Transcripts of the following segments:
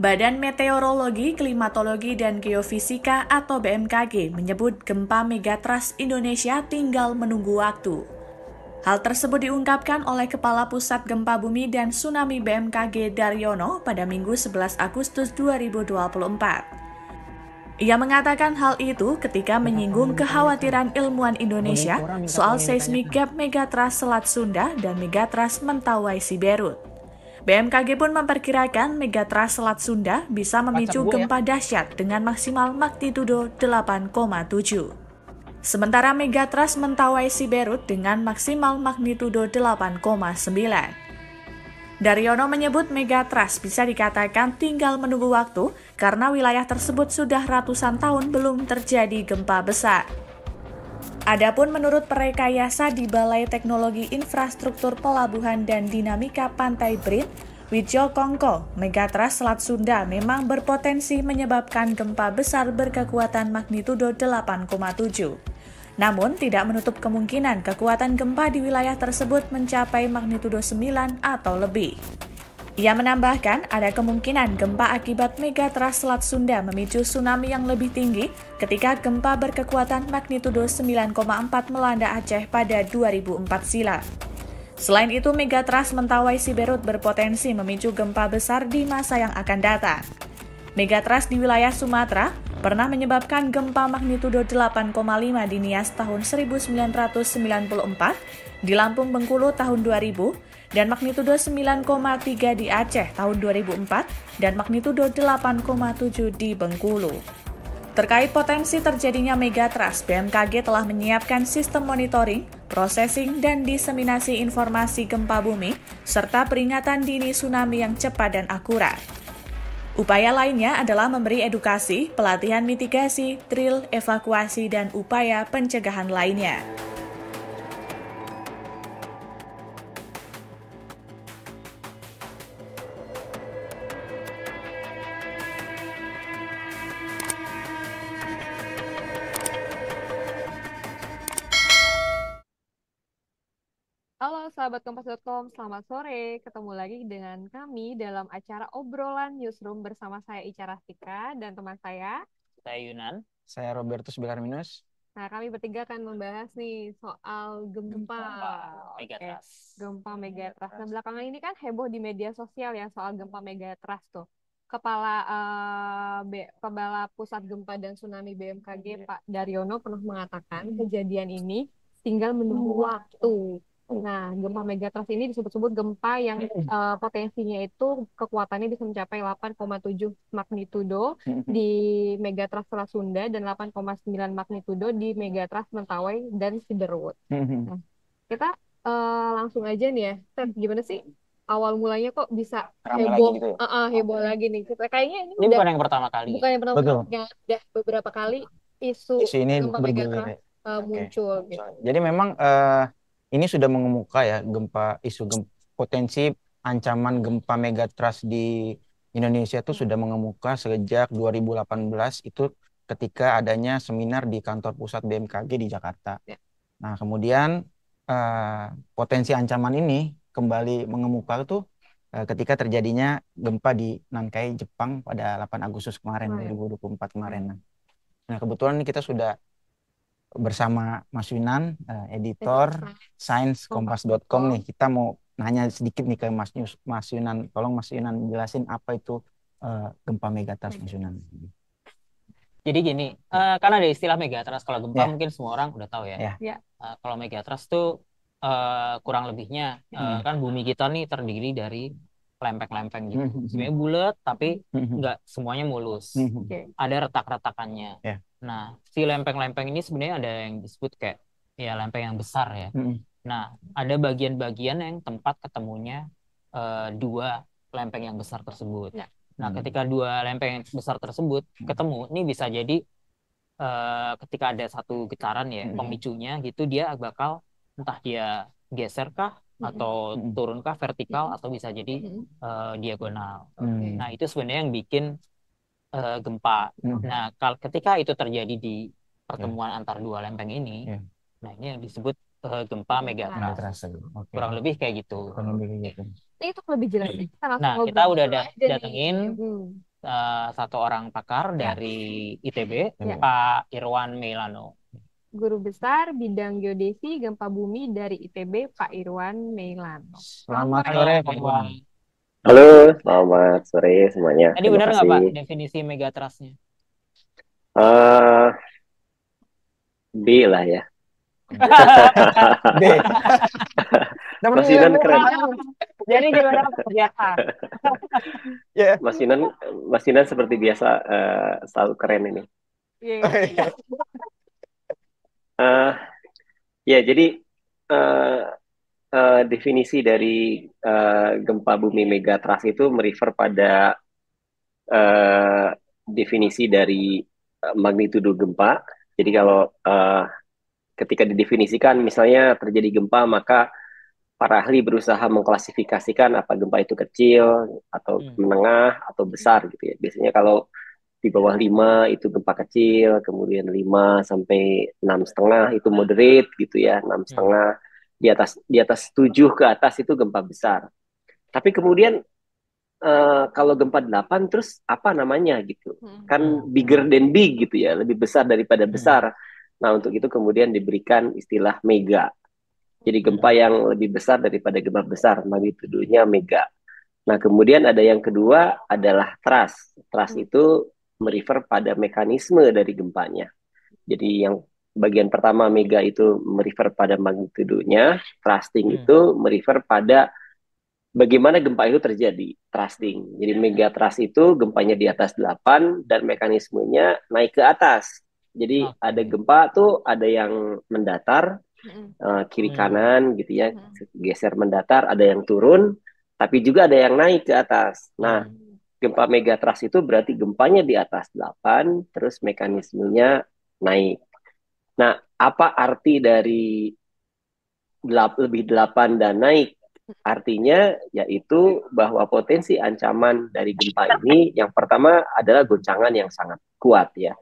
Badan Meteorologi, Klimatologi, dan Geofisika atau BMKG menyebut gempa megatras Indonesia tinggal menunggu waktu. Hal tersebut diungkapkan oleh Kepala Pusat Gempa Bumi dan Tsunami BMKG Daryono pada Minggu 11 Agustus 2024. Ia mengatakan hal itu ketika menyinggung kekhawatiran ilmuwan Indonesia soal seismik gap megatras Selat Sunda dan megatras Mentawai Siberut. BMKG pun memperkirakan megatrust Selat Sunda bisa memicu ya. gempa dahsyat dengan maksimal magnitudo 8,7. Sementara megatrust mentawai Siberut dengan maksimal magnitudo 8,9. Daryono menyebut megatrust bisa dikatakan tinggal menunggu waktu karena wilayah tersebut sudah ratusan tahun belum terjadi gempa besar. Adapun menurut perekayasa di Balai Teknologi Infrastruktur Pelabuhan dan Dinamika Pantai Brit, Wijo Kongko, megatras Selat Sunda memang berpotensi menyebabkan gempa besar berkekuatan magnitudo 8,7. Namun, tidak menutup kemungkinan kekuatan gempa di wilayah tersebut mencapai magnitudo 9 atau lebih. Ia menambahkan ada kemungkinan gempa akibat megatras Selat Sunda memicu tsunami yang lebih tinggi ketika gempa berkekuatan magnitudo 9,4 melanda Aceh pada 2004 silam. Selain itu, Megatras Mentawai Siberut berpotensi memicu gempa besar di masa yang akan datang. Megatras di wilayah Sumatera pernah menyebabkan gempa magnitudo 8,5 di Nias tahun 1994, di Lampung Bengkulu tahun 2000, dan magnitudo 9,3 di Aceh tahun 2004 dan magnitudo 8,7 di Bengkulu. Terkait potensi terjadinya megatrust, BMKG telah menyiapkan sistem monitoring, processing, dan diseminasi informasi gempa bumi, serta peringatan dini tsunami yang cepat dan akurat. Upaya lainnya adalah memberi edukasi, pelatihan mitigasi, drill, evakuasi, dan upaya pencegahan lainnya. sahabat kompas.com, selamat sore. Ketemu lagi dengan kami dalam acara obrolan newsroom bersama saya Ica Rastika dan teman saya. Saya Yunan. Saya Robertus Belarminus. Nah, kami bertiga akan membahas nih soal gempa. Gempa Megatras. Eh, gempa Megatras. Nah, belakangan ini kan heboh di media sosial ya soal gempa Megatras tuh. Kepala uh, B, Kepala Pusat Gempa dan Tsunami BMKG iya. Pak Daryono pernah mengatakan hmm. kejadian ini tinggal menunggu waktu Nah, gempa megatrust ini disebut-sebut gempa yang uh, potensinya itu kekuatannya bisa mencapai 8,7 magnitudo di megatrust Sunda dan 8,9 magnitudo di megatrust Mentawai dan Cedarwood. Nah, kita uh, langsung aja nih ya, Ter, gimana sih awal mulanya kok bisa Rame heboh, lagi gitu ya? uh -uh, heboh okay. lagi nih. Kita kayaknya ini, ini udah, bukan yang pertama kali. Bukan yang pertama Betul. kali, yang udah beberapa kali isu, isu ini gempa megatrust uh, eh, okay. muncul. Gitu. Jadi memang uh, ini sudah mengemuka ya gempa isu gempa, potensi ancaman gempa megatrust di Indonesia itu hmm. sudah mengemuka sejak 2018 itu ketika adanya seminar di kantor pusat BMKG di Jakarta. Ya. Nah, kemudian uh, potensi ancaman ini kembali mengemuka itu uh, eh, ketika terjadinya gempa di Nankai, Jepang pada 8 Agustus kemarin, ya. 2024 kemarin. Nah, kebetulan kita sudah bersama Mas Winan, uh, editor sains.kompas.com nih. Kita mau nanya sedikit nih ke Mas Yus, Mas Yunan. Tolong Mas Yunan jelasin apa itu uh, gempa megatrust, Mas Yunan. Jadi gini, uh, eh, karena ada istilah megatrust. Kalau gempa yeah. mungkin semua orang udah tahu ya. Yeah. Ya. Ya. Uh, kalau megatrust tuh uh, kurang lebihnya uh, hmm. kan bumi kita nih terdiri dari lempeng-lempeng gitu. Hmm, hmm, hmm. Sebenarnya bulat tapi nggak semuanya mulus. Ada retak-retakannya. Yeah. Nah, si lempeng-lempeng ini sebenarnya ada yang disebut kayak ya lempeng yang besar ya. Mm. Nah, ada bagian-bagian yang tempat ketemunya uh, dua lempeng yang besar tersebut. Yeah. Nah, hmm. ketika dua lempeng yang besar tersebut hmm. ketemu, ini bisa jadi uh, ketika ada satu getaran ya, hmm. pemicunya gitu dia bakal entah dia geser kah atau turunkah vertikal atau bisa jadi uh, diagonal. Mm. Nah, itu sebenarnya yang bikin uh, gempa. Hmm. Nah, kalau ketika itu terjadi di pertemuan yeah. antar dua lempeng ini, yeah. nah ini yang disebut uh, gempa megatrust. Okay. Kurang lebih kayak gitu. Kurang lebih gitu. Nah, itu lebih jelas. Hmm. Kita nah, kita udah da datengin uh, satu orang pakar yeah. dari ITB, yeah. Pak Irwan Melano. Guru Besar Bidang Geodesi Gempa Bumi dari ITB, Pak Irwan Melano. Selamat sore, Pak Irwan. Halo, selamat sore semuanya. Tadi benar nggak Pak definisi megatrustnya? Uh, eh, B lah ya. B. Masinan keren. Jadi gimana biasa? yeah. Masinan, Masinan seperti biasa uh, selalu keren ini. Iya. Yeah. Oh, uh, iya. eh, ya jadi uh, uh, definisi dari uh, gempa bumi megatrust itu merefer pada uh, definisi dari magnitudo gempa. Jadi kalau uh, ketika didefinisikan misalnya terjadi gempa maka para ahli berusaha mengklasifikasikan apa gempa itu kecil atau hmm. menengah atau besar gitu ya. Biasanya kalau di bawah 5 itu gempa kecil, kemudian 5 sampai enam setengah itu moderate gitu ya, enam hmm. setengah di atas di atas 7 ke atas itu gempa besar. Tapi kemudian uh, kalau gempa delapan terus apa namanya gitu. Hmm. Kan bigger than big gitu ya, lebih besar daripada hmm. besar. Nah, untuk itu kemudian diberikan istilah mega. Jadi hmm. gempa yang lebih besar daripada gempa besar, magnitudonya mega. Nah, kemudian ada yang kedua adalah trust. Trust itu merefer pada mekanisme dari gempanya. Jadi yang bagian pertama mega itu merefer pada magnitudonya, thrusting hmm. itu merefer pada bagaimana gempa itu terjadi, thrusting. Jadi hmm. mega thrust itu gempanya di atas 8 dan mekanismenya naik ke atas. Jadi oh. ada gempa tuh ada yang mendatar uh, kiri hmm. kanan gitu ya, geser mendatar, ada yang turun, tapi juga ada yang naik ke atas. Nah, gempa mega thrust itu berarti gempanya di atas 8 terus mekanismenya naik Nah, apa arti dari lebih delapan dan naik? Artinya yaitu bahwa potensi ancaman dari gempa ini yang pertama adalah guncangan yang sangat kuat ya.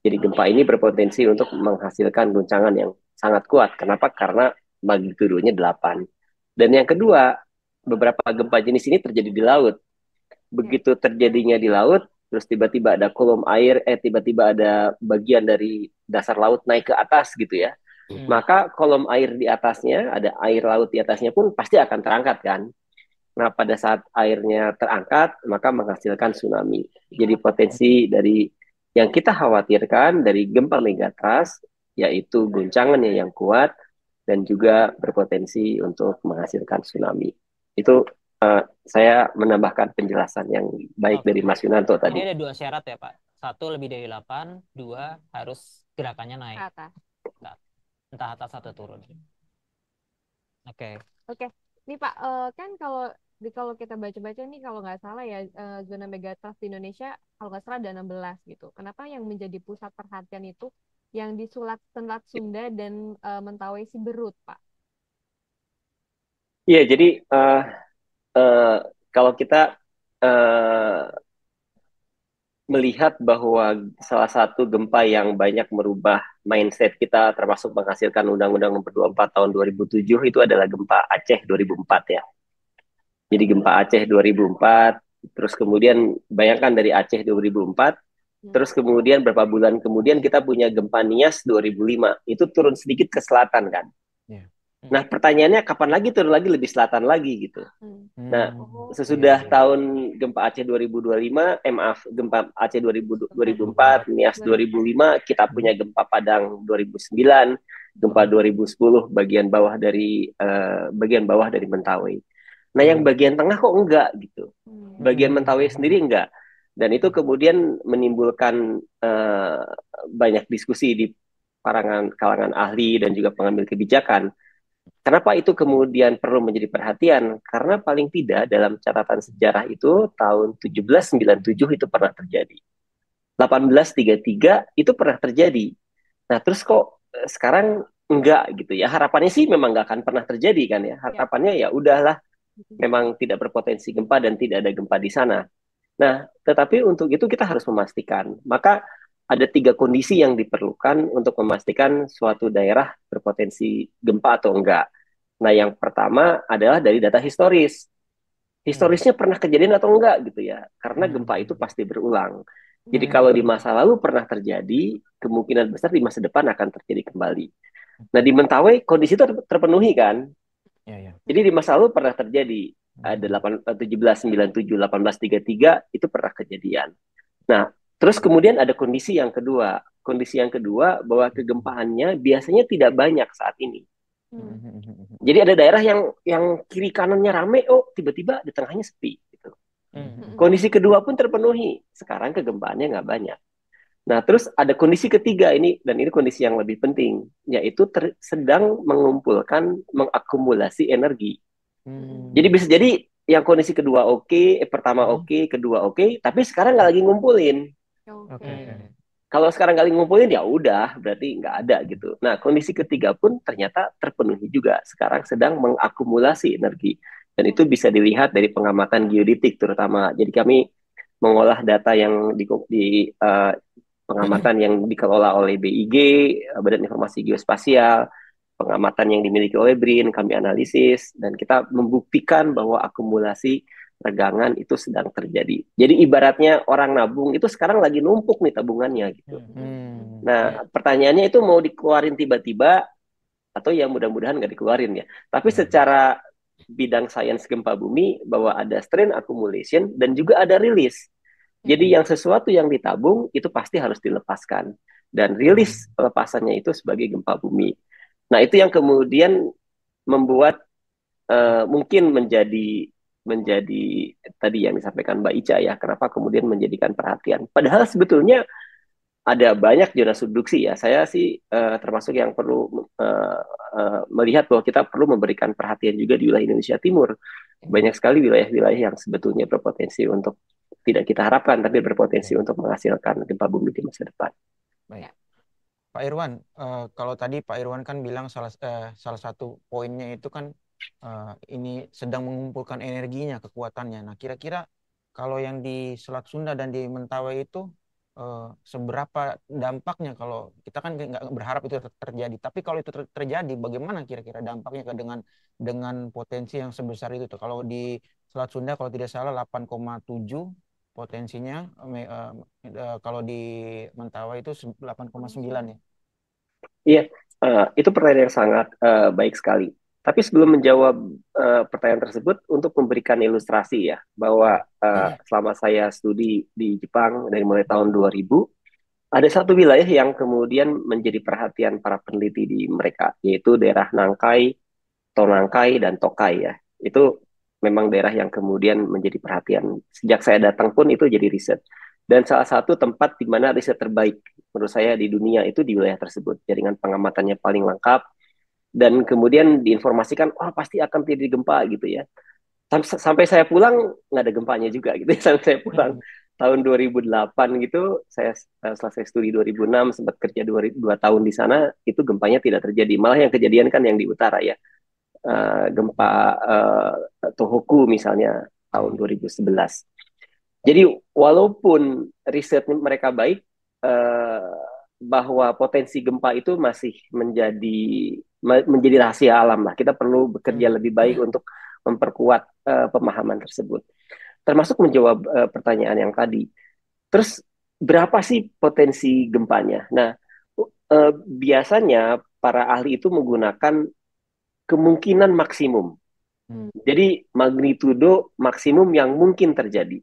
Jadi gempa ini berpotensi untuk menghasilkan guncangan yang sangat kuat. Kenapa? Karena magnitudonya delapan Dan yang kedua, beberapa gempa jenis ini terjadi di laut. Begitu terjadinya di laut, terus tiba-tiba ada kolom air, eh tiba-tiba ada bagian dari dasar laut naik ke atas gitu ya. Hmm. Maka kolom air di atasnya, ada air laut di atasnya pun pasti akan terangkat kan. Nah, pada saat airnya terangkat, maka menghasilkan tsunami. Jadi potensi dari yang kita khawatirkan dari gempa megatras yaitu guncangannya yang kuat dan juga berpotensi untuk menghasilkan tsunami. Itu uh, saya menambahkan penjelasan yang baik Oke. dari Mas Yunanto tadi. Ini ada dua syarat ya, Pak. Satu lebih dari delapan dua harus gerakannya naik. atas. Entah atas atau turun. Oke. Okay. Oke. Okay. Nih Pak, uh, kan kalau di kalau kita baca-baca nih kalau nggak salah ya uh, zona megatrust di Indonesia kalau nggak salah ada 16 gitu. Kenapa yang menjadi pusat perhatian itu yang di Sulat Selat Sunda dan uh, Mentawai Siberut, Pak? Iya, jadi uh, uh, kalau kita uh, melihat bahwa salah satu gempa yang banyak merubah mindset kita termasuk menghasilkan Undang-Undang Nomor 24 tahun 2007 itu adalah gempa Aceh 2004 ya. Jadi gempa Aceh 2004, terus kemudian bayangkan dari Aceh 2004, hmm. terus kemudian berapa bulan kemudian kita punya gempa Nias 2005, itu turun sedikit ke selatan kan. Yeah. Hmm. Nah pertanyaannya kapan lagi turun lagi lebih selatan lagi gitu. Hmm. Nah oh, iya, sesudah hmm. tahun gempa Aceh 2025, eh, maaf gempa Aceh 2000, 2004, Nias 2005, kita punya gempa Padang 2009, gempa 2010 hmm. bagian bawah dari uh, bagian bawah dari Mentawai. Nah yang hmm. bagian tengah kok enggak gitu. Bagian Mentawai sendiri enggak. Dan itu kemudian menimbulkan uh, banyak diskusi di kalangan kalangan ahli dan juga pengambil kebijakan. Kenapa itu kemudian perlu menjadi perhatian? Karena paling tidak dalam catatan sejarah itu tahun 1797 itu pernah terjadi. 1833 itu pernah terjadi. Nah terus kok eh, sekarang enggak gitu ya harapannya sih memang enggak akan pernah terjadi kan ya, ya. harapannya ya udahlah mm-hmm. memang tidak berpotensi gempa dan tidak ada gempa di sana nah tetapi untuk itu kita harus memastikan maka ada tiga kondisi yang diperlukan untuk memastikan suatu daerah berpotensi gempa atau enggak. Nah, yang pertama adalah dari data historis. Historisnya hmm. pernah kejadian atau enggak gitu ya, karena hmm. gempa itu pasti berulang. Jadi hmm. kalau di masa lalu pernah terjadi, kemungkinan besar di masa depan akan terjadi kembali. Nah di Mentawai kondisi itu terpenuhi kan. Ya, ya. Jadi di masa lalu pernah terjadi ada 1797, 1833 eh, itu pernah kejadian. Nah Terus kemudian ada kondisi yang kedua. Kondisi yang kedua bahwa kegempaannya biasanya tidak banyak saat ini. Hmm. Jadi ada daerah yang yang kiri kanannya rame, oh tiba-tiba di tengahnya sepi. Gitu. Hmm. Kondisi kedua pun terpenuhi. Sekarang kegempaannya nggak banyak. Nah terus ada kondisi ketiga ini dan ini kondisi yang lebih penting, yaitu ter, sedang mengumpulkan mengakumulasi energi. Hmm. Jadi bisa jadi yang kondisi kedua oke, okay, eh, pertama hmm. oke, okay, kedua oke, okay, tapi sekarang nggak lagi ngumpulin. Oke. Kalau sekarang kali ngumpulin ya udah, berarti nggak ada gitu. Nah kondisi ketiga pun ternyata terpenuhi juga. Sekarang sedang mengakumulasi energi dan itu bisa dilihat dari pengamatan geodetik terutama. Jadi kami mengolah data yang di, di uh, pengamatan yang dikelola oleh BIG, eh, Badan Informasi Geospasial, pengamatan yang dimiliki oleh BRIN, kami analisis, dan kita membuktikan bahwa akumulasi regangan itu sedang terjadi. Jadi ibaratnya orang nabung itu sekarang lagi numpuk nih tabungannya gitu. Hmm. hmm. Nah iya. pertanyaannya itu mau dikeluarin tiba-tiba atau ya mudah-mudahan nggak dikeluarin ya. Tapi hmm. secara bidang sains gempa bumi bahwa ada strain accumulation dan juga ada rilis. Jadi hmm. yang sesuatu yang ditabung itu pasti harus dilepaskan dan rilis hmm. pelepasannya itu sebagai gempa bumi. Nah itu yang kemudian membuat uh, mungkin menjadi menjadi tadi yang disampaikan Mbak Ica ya, kenapa kemudian menjadikan perhatian. Padahal sebetulnya ada banyak zona subduksi ya. Saya sih uh, termasuk yang perlu uh, uh, melihat bahwa kita perlu memberikan perhatian juga di wilayah Indonesia Timur. Banyak sekali wilayah-wilayah yang sebetulnya berpotensi untuk tidak kita harapkan, tapi berpotensi iya. untuk menghasilkan gempa bumi di masa depan. Baik. Pak Irwan, uh, kalau tadi Pak Irwan kan bilang salah uh, salah satu poinnya itu kan uh, ini sedang mengumpulkan energinya, kekuatannya. Nah, kira-kira kalau yang di Selat Sunda dan di Mentawai itu uh, seberapa dampaknya kalau kita kan nggak berharap itu terjadi. Tapi kalau itu terjadi, bagaimana kira-kira dampaknya dengan dengan potensi yang sebesar itu? Tuh? Kalau di Selat Sunda kalau tidak salah 8,7 potensinya, uh, uh, kalau di Mentawai itu 8,9 ya. Iya, uh, itu pertanyaan yang sangat baik sekali. Tapi sebelum menjawab uh, pertanyaan tersebut, untuk memberikan ilustrasi ya, bahwa uh, selama saya studi di Jepang dari mulai tahun 2000, ada satu wilayah yang kemudian menjadi perhatian para peneliti di mereka, yaitu daerah Nangkai, Tonangkai, dan Tokai ya. Itu memang daerah yang kemudian menjadi perhatian. Sejak saya datang pun itu jadi riset. Dan salah satu tempat di mana riset terbaik menurut saya di dunia itu di wilayah tersebut. Jaringan pengamatannya paling lengkap, dan kemudian diinformasikan oh pasti akan terjadi gempa gitu ya sampai saya pulang nggak ada gempanya juga gitu ya. sampai saya pulang hmm. tahun 2008 gitu saya eh, selesai studi 2006 sempat kerja dua, dua tahun di sana itu gempanya tidak terjadi malah yang kejadian kan yang di utara ya uh, gempa uh, Tohoku misalnya tahun 2011 jadi walaupun riset mereka baik uh, bahwa potensi gempa itu masih menjadi menjadi rahasia alam lah. Kita perlu bekerja hmm. lebih baik hmm. untuk memperkuat uh, pemahaman tersebut. Termasuk menjawab uh, pertanyaan yang tadi. Terus berapa sih potensi gempanya? Nah, uh, biasanya para ahli itu menggunakan kemungkinan maksimum. Hmm. Jadi magnitudo maksimum yang mungkin terjadi.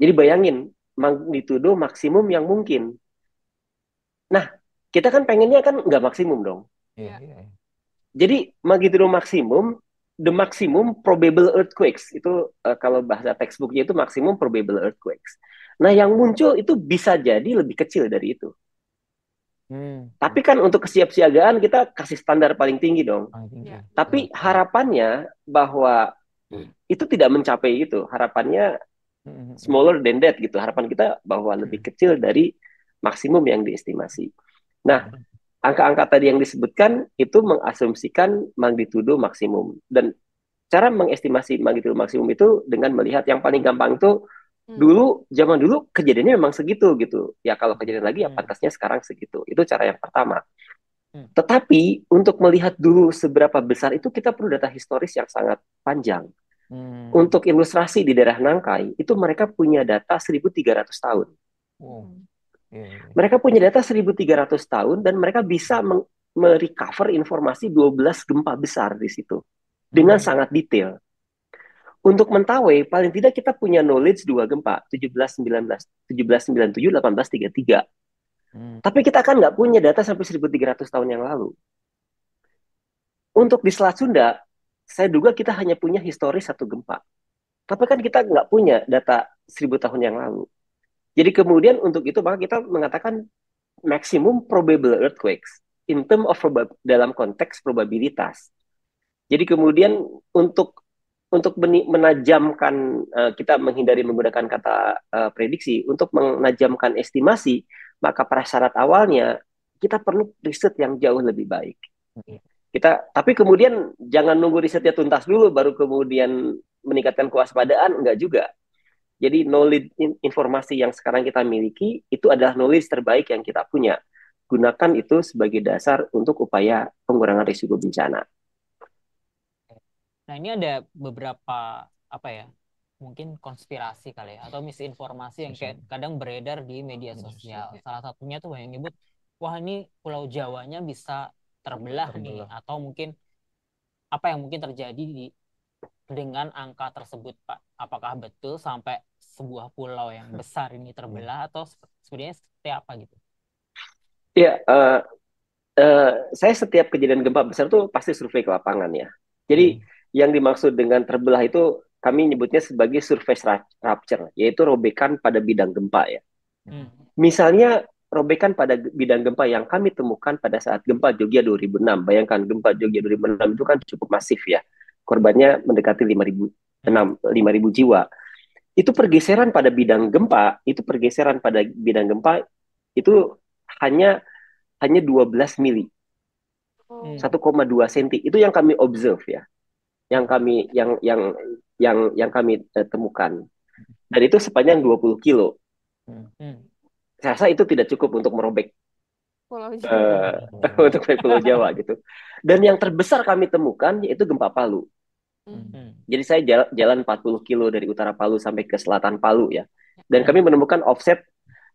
Jadi bayangin magnitudo maksimum yang mungkin. Nah, kita kan pengennya kan nggak maksimum dong. Yeah. Ya. Iya, iya. Jadi magnitudo maksimum, the maximum probable earthquakes itu uh, kalau bahasa textbooknya itu maksimum probable earthquakes. Nah yang muncul itu bisa jadi lebih kecil dari itu. Hmm. Tapi kan untuk kesiapsiagaan kita kasih standar paling tinggi dong. Paling tinggi. Yeah. Tapi harapannya bahwa hmm. itu tidak mencapai itu. Harapannya hmm. smaller than that gitu. Harapan kita bahwa lebih hmm. kecil dari maksimum yang diestimasi. Nah, hmm angka-angka tadi yang disebutkan itu mengasumsikan magnitudo maksimum dan cara mengestimasi magnitudo maksimum itu dengan melihat yang paling gampang itu hmm. dulu zaman dulu kejadiannya memang segitu gitu ya kalau kejadian lagi ya hmm. pantasnya sekarang segitu itu cara yang pertama hmm. tetapi untuk melihat dulu seberapa besar itu kita perlu data historis yang sangat panjang untuk ilustrasi di daerah Nangkai itu mereka punya data 1300 tahun Iya, iya, iya. Mereka punya data 1.300 tahun dan mereka bisa merecover informasi 12 gempa besar di situ dengan hmm. sangat detail. Untuk mentawai, paling tidak kita punya knowledge dua gempa, 17, 19, 17, 97, 18, 33. Hmm. Tapi kita kan nggak punya data sampai 1.300 tahun yang lalu. Untuk di Selat Sunda, saya duga kita hanya punya histori satu gempa. Tapi kan kita nggak punya data 1.000 tahun yang lalu. Jadi kemudian untuk itu maka kita mengatakan maksimum probable earthquakes in term of dalam konteks probabilitas. Jadi kemudian untuk untuk menajamkan uh, kita menghindari menggunakan kata uh, prediksi untuk menajamkan estimasi maka prasyarat awalnya kita perlu riset yang jauh lebih baik kita tapi kemudian jangan nunggu risetnya tuntas dulu baru kemudian meningkatkan kewaspadaan enggak juga jadi knowledge informasi yang sekarang kita miliki itu adalah knowledge terbaik yang kita punya. Gunakan itu sebagai dasar untuk upaya pengurangan risiko bencana. Nah, ini ada beberapa apa ya? Mungkin konspirasi kali ya atau misinformasi yang kayak kadang beredar di media sosial. Salah satunya tuh yang nyebut wah ini pulau Jawanya bisa terbelah, terbelah. nih atau mungkin apa yang mungkin terjadi di dengan angka tersebut Pak? Apakah betul sampai sebuah pulau yang hmm. besar ini terbelah atau sebenarnya seperti apa gitu? ya uh, uh, saya setiap kejadian gempa besar tuh pasti survei ke lapangan ya. Jadi hmm. yang dimaksud dengan terbelah itu kami nyebutnya sebagai surface rupture, yaitu robekan pada bidang gempa ya. Hmm. Misalnya robekan pada bidang gempa yang kami temukan pada saat gempa Jogja 2006. Bayangkan gempa Jogja 2006 itu kan cukup masif ya. Korbannya mendekati 5000 6 5000 jiwa itu pergeseran pada bidang gempa, itu pergeseran pada bidang gempa itu hanya hanya 12 mili. Hmm. 1,2 senti. Itu yang kami observe ya. Yang kami yang yang yang yang kami uh, temukan. Dan itu sepanjang 20 kilo. Hmm. Saya rasa itu tidak cukup untuk merobek Pulau eh, Jawa. Uh, untuk Pulau Jawa gitu. Dan yang terbesar kami temukan yaitu gempa Palu. Hmm. hmm. Jadi saya jalan, jalan 40 kilo dari utara Palu sampai ke selatan Palu ya. Dan kami menemukan offset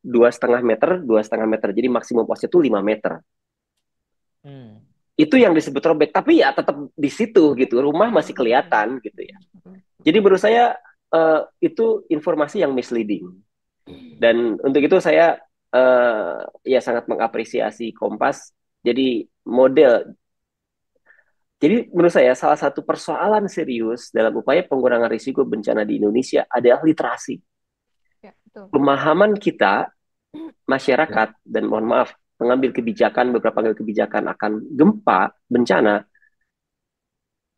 dua setengah meter, dua setengah meter. Jadi maksimum offset itu 5 meter. Hmm. Itu yang disebut robek. Tapi ya tetap di situ gitu. Rumah masih hmm. kelihatan gitu ya. Hmm. Jadi menurut saya uh, itu informasi yang misleading. Dan untuk itu saya uh, ya sangat mengapresiasi Kompas. Jadi model jadi menurut saya salah satu persoalan serius dalam upaya pengurangan risiko bencana di Indonesia adalah literasi. Ya, betul. Pemahaman kita masyarakat ya. dan mohon maaf mengambil kebijakan beberapa pengambil kebijakan akan gempa bencana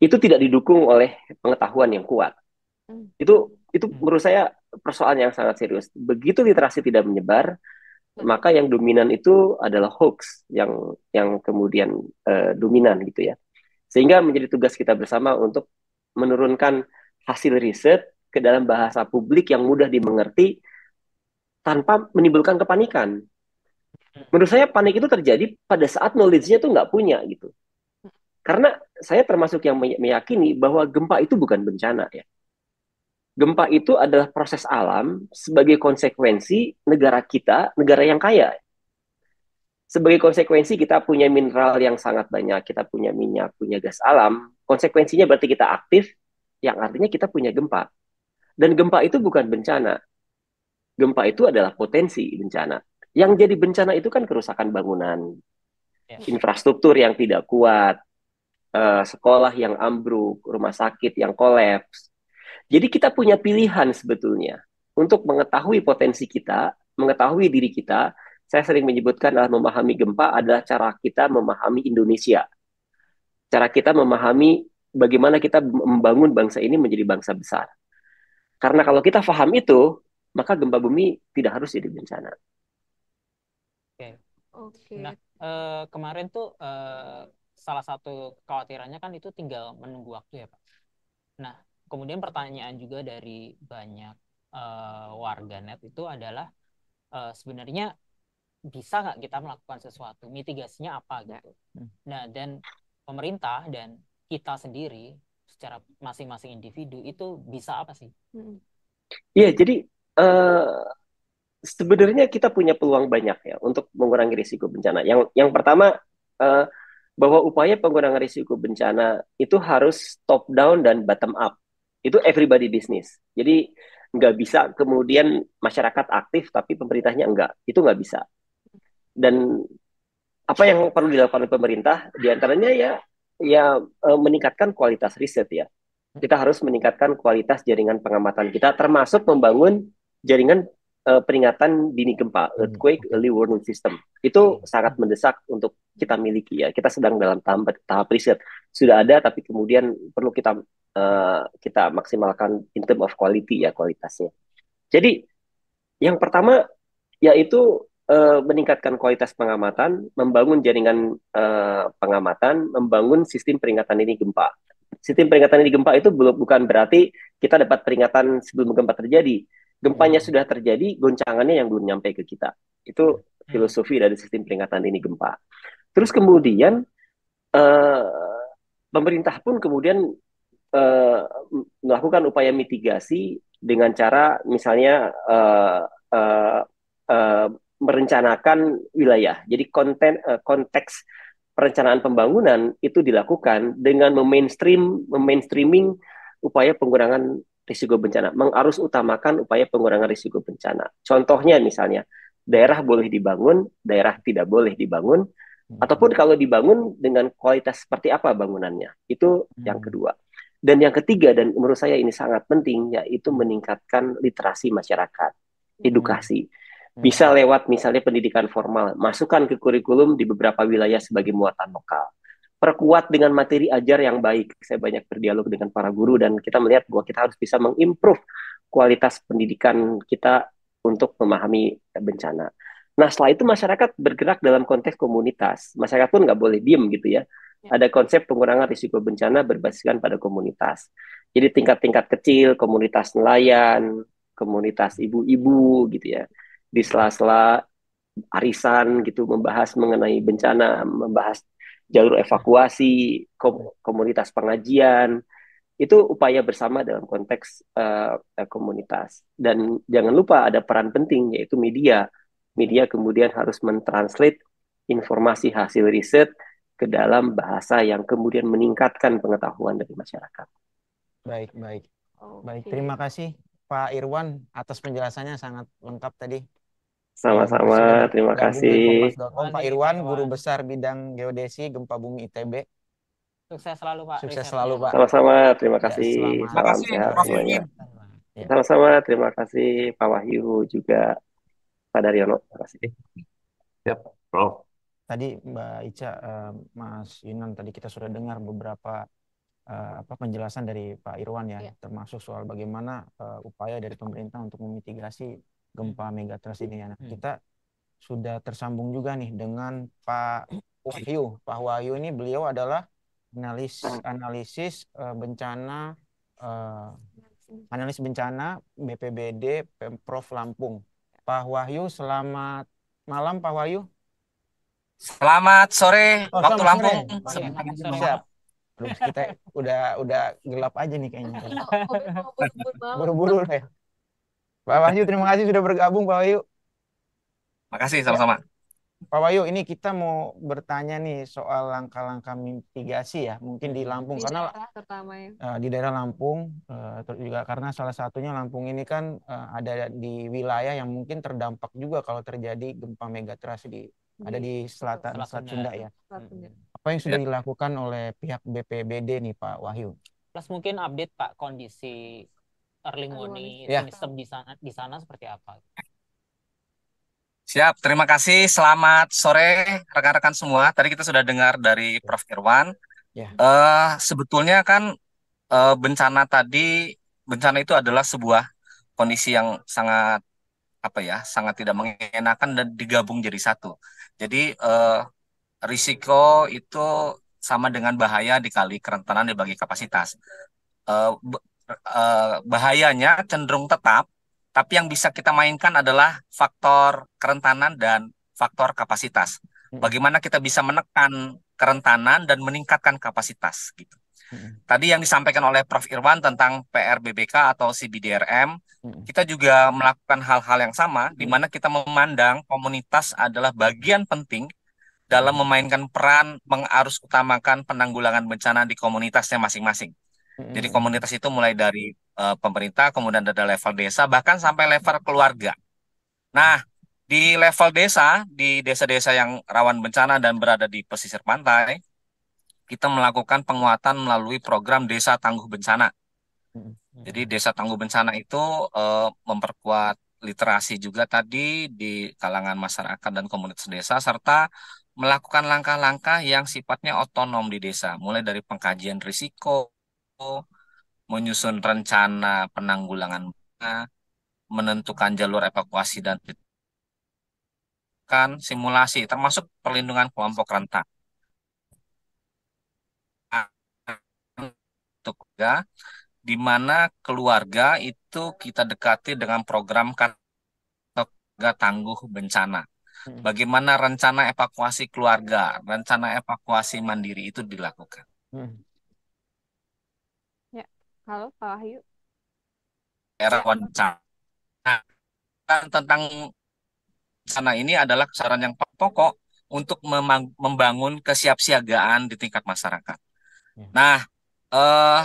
itu tidak didukung oleh pengetahuan yang kuat. Hmm. Itu itu menurut saya persoalan yang sangat serius. Begitu literasi tidak menyebar, maka yang dominan itu adalah hoax yang yang kemudian uh, dominan gitu ya. Sehingga menjadi tugas kita bersama untuk menurunkan hasil riset ke dalam bahasa publik yang mudah dimengerti tanpa menimbulkan kepanikan. Menurut saya panik itu terjadi pada saat knowledge-nya tuh nggak punya gitu. Karena saya termasuk yang meyakini bahwa gempa itu bukan bencana ya. Gempa itu adalah proses alam sebagai konsekuensi negara kita, negara yang kaya sebagai konsekuensi kita punya mineral yang sangat banyak, kita punya minyak, punya gas alam. Konsekuensinya berarti kita aktif, yang artinya kita punya gempa. Dan gempa itu bukan bencana. Gempa itu adalah potensi bencana. Yang jadi bencana itu kan kerusakan bangunan, ya. infrastruktur yang tidak kuat, eh, sekolah yang ambruk, rumah sakit yang kolaps. Jadi kita punya pilihan sebetulnya untuk mengetahui potensi kita, mengetahui diri kita, saya sering menyebutkan adalah memahami gempa adalah cara kita memahami Indonesia. Cara kita memahami bagaimana kita membangun bangsa ini menjadi bangsa besar. Karena kalau kita paham itu, maka gempa bumi tidak harus jadi bencana. Oke. Okay. Nah, eh, kemarin tuh eh, salah satu kekhawatirannya kan itu tinggal menunggu waktu ya, Pak. Nah, kemudian pertanyaan juga dari banyak eh, warganet itu adalah eh, sebenarnya bisa nggak kita melakukan sesuatu mitigasinya apa ya. gitu hmm. nah dan pemerintah dan kita sendiri secara masing-masing individu itu bisa apa sih hmm. iya jadi uh, sebenarnya kita punya peluang banyak ya untuk mengurangi risiko bencana yang yang pertama uh, bahwa upaya pengurangan risiko bencana itu harus top down dan bottom up. Itu everybody business. Jadi nggak bisa kemudian masyarakat aktif tapi pemerintahnya enggak. Itu nggak bisa dan apa yang perlu dilakukan oleh pemerintah diantaranya ya ya e, meningkatkan kualitas riset ya kita harus meningkatkan kualitas jaringan pengamatan kita termasuk membangun jaringan uh, peringatan dini gempa hmm, earthquake early warning system itu hmm. sangat mendesak untuk kita miliki ya kita sedang dalam tahap tahap riset sudah ada tapi kemudian perlu kita uh, kita maksimalkan in term of quality ya kualitasnya jadi yang pertama yaitu Eh, meningkatkan kualitas pengamatan, membangun jaringan uh, pengamatan, membangun sistem peringatan ini gempa. Sistem peringatan ini gempa itu belum bukan berarti kita dapat peringatan sebelum gempa terjadi. Gempanya hmm. sudah terjadi, goncangannya yang belum nyampe ke kita. Itu hmm. filosofi dari sistem peringatan ini gempa. Terus kemudian uh, pemerintah pun kemudian uh, melakukan upaya mitigasi dengan cara misalnya uh, uh, uh, merencanakan wilayah. Jadi konten uh, konteks perencanaan pembangunan itu dilakukan dengan memainstream memainstreaming upaya pengurangan risiko bencana, mengarus utamakan upaya pengurangan risiko bencana. Contohnya misalnya daerah boleh dibangun, daerah tidak boleh dibangun, hmm. ataupun kalau dibangun dengan kualitas seperti apa bangunannya. Itu hmm. yang kedua. Dan yang ketiga dan menurut saya ini sangat penting yaitu meningkatkan literasi masyarakat, hmm. edukasi. Hmm bisa lewat misalnya pendidikan formal, masukkan ke kurikulum di beberapa wilayah sebagai muatan lokal. Perkuat dengan materi ajar yang baik. Saya banyak berdialog dengan para guru dan kita melihat bahwa kita harus bisa mengimprove kualitas pendidikan kita untuk memahami bencana. Nah setelah itu masyarakat bergerak dalam konteks komunitas. Masyarakat pun nggak boleh diem gitu ya. ya. Ada konsep pengurangan risiko bencana berbasiskan pada komunitas. Jadi tingkat-tingkat kecil, komunitas nelayan, komunitas ibu-ibu gitu ya di sela-sela arisan gitu membahas mengenai bencana, membahas jalur evakuasi, komunitas pengajian. Itu upaya bersama dalam konteks uh, komunitas. Dan jangan lupa ada peran penting yaitu media. Media kemudian harus mentranslate informasi hasil riset ke dalam bahasa yang kemudian meningkatkan pengetahuan dari masyarakat. Baik, baik. Baik, terima kasih Pak Irwan atas penjelasannya sangat lengkap tadi. Sama-sama, terima kasih. Pak Irwan, guru besar bidang geodesi Gempa Bumi ITB. Sukses selalu, Pak. Sukses selalu, Pak. Sama-sama, terima kasih. Ya, terima kasih, semuanya. Ya. Sama-sama, terima kasih Pak Wahyu juga Pak Daryono. Terima kasih. Siap, Bro. Tadi Mbak Ica, uh, Mas Yunan, tadi kita sudah dengar beberapa uh, apa penjelasan dari Pak Irwan ya, ya. termasuk soal bagaimana uh, upaya dari pemerintah untuk memitigasi gempa hmm. megatrust ini ya. Nah, hmm. kita sudah tersambung juga nih dengan Pak Wahyu. Pak Wahyu ini beliau adalah analis analisis uh, bencana uh, analis bencana BPBD Pemprov Lampung. Pak Wahyu, selamat malam Pak Wahyu. Selamat sore oh, waktu selamat Lampung. Sore. Selamat Siap. Terus kita udah udah gelap aja nih kayaknya. Buru-buru ya. Pak Wahyu, terima kasih sudah bergabung Pak Wahyu. Makasih sama-sama. Ya, Pak Wahyu, ini kita mau bertanya nih soal langkah-langkah mitigasi ya, mungkin di Lampung di karena daerah pertama ya. Eh, di daerah Lampung eh, juga karena salah satunya Lampung ini kan eh, ada di wilayah yang mungkin terdampak juga kalau terjadi gempa megatrust di ada di iya, selatan Selat Sunda ya. Apa yang sudah ya. dilakukan oleh pihak BPBD nih Pak Wahyu? Plus mungkin update Pak kondisi early warning yeah. system di sana di sana seperti apa? Siap, terima kasih. Selamat sore rekan-rekan semua. Tadi kita sudah dengar dari ya. Prof. Irwan. Yeah. Ya. Uh, sebetulnya kan uh, bencana tadi bencana itu adalah sebuah kondisi yang sangat apa ya, sangat tidak mengenakan dan digabung jadi satu. Jadi uh, risiko itu sama dengan bahaya dikali kerentanan dibagi kapasitas. Uh, Eh, bahayanya cenderung tetap, tapi yang bisa kita mainkan adalah faktor kerentanan dan faktor kapasitas. Hmm. Bagaimana kita bisa menekan kerentanan dan meningkatkan kapasitas gitu. Hmm. Tadi yang disampaikan oleh Prof Irwan tentang PRBBK atau CBDRM, hmm. kita juga melakukan hal-hal yang sama di mana kita memandang komunitas adalah bagian penting dalam memainkan peran mengarus utamakan penanggulangan bencana di komunitasnya masing-masing. Hmm. Jadi komunitas itu mulai dari uh, pemerintah, kemudian ada level desa, bahkan sampai level keluarga. Nah, di level desa, di desa-desa yang rawan bencana dan berada di pesisir pantai, kita melakukan penguatan melalui program Desa Tangguh Bencana. Jadi Desa Tangguh Bencana itu eh, memperkuat literasi juga tadi di kalangan masyarakat dan komunitas desa serta melakukan langkah-langkah yang sifatnya otonom di desa, mulai dari pengkajian risiko, menyusun rencana penanggulangan menentukan jalur evakuasi dan kan simulasi termasuk perlindungan kelompok rentan. Keluarga, di mana keluarga itu kita dekati dengan program keluarga kan, tangguh bencana. Hmm. Bagaimana rencana evakuasi keluarga, rencana evakuasi mandiri itu dilakukan. Hmm. Halo, Pak Wahyu. Era Nah, tentang sana ini adalah saran yang pokok untuk membangun kesiapsiagaan di tingkat masyarakat. Ya. Nah, eh,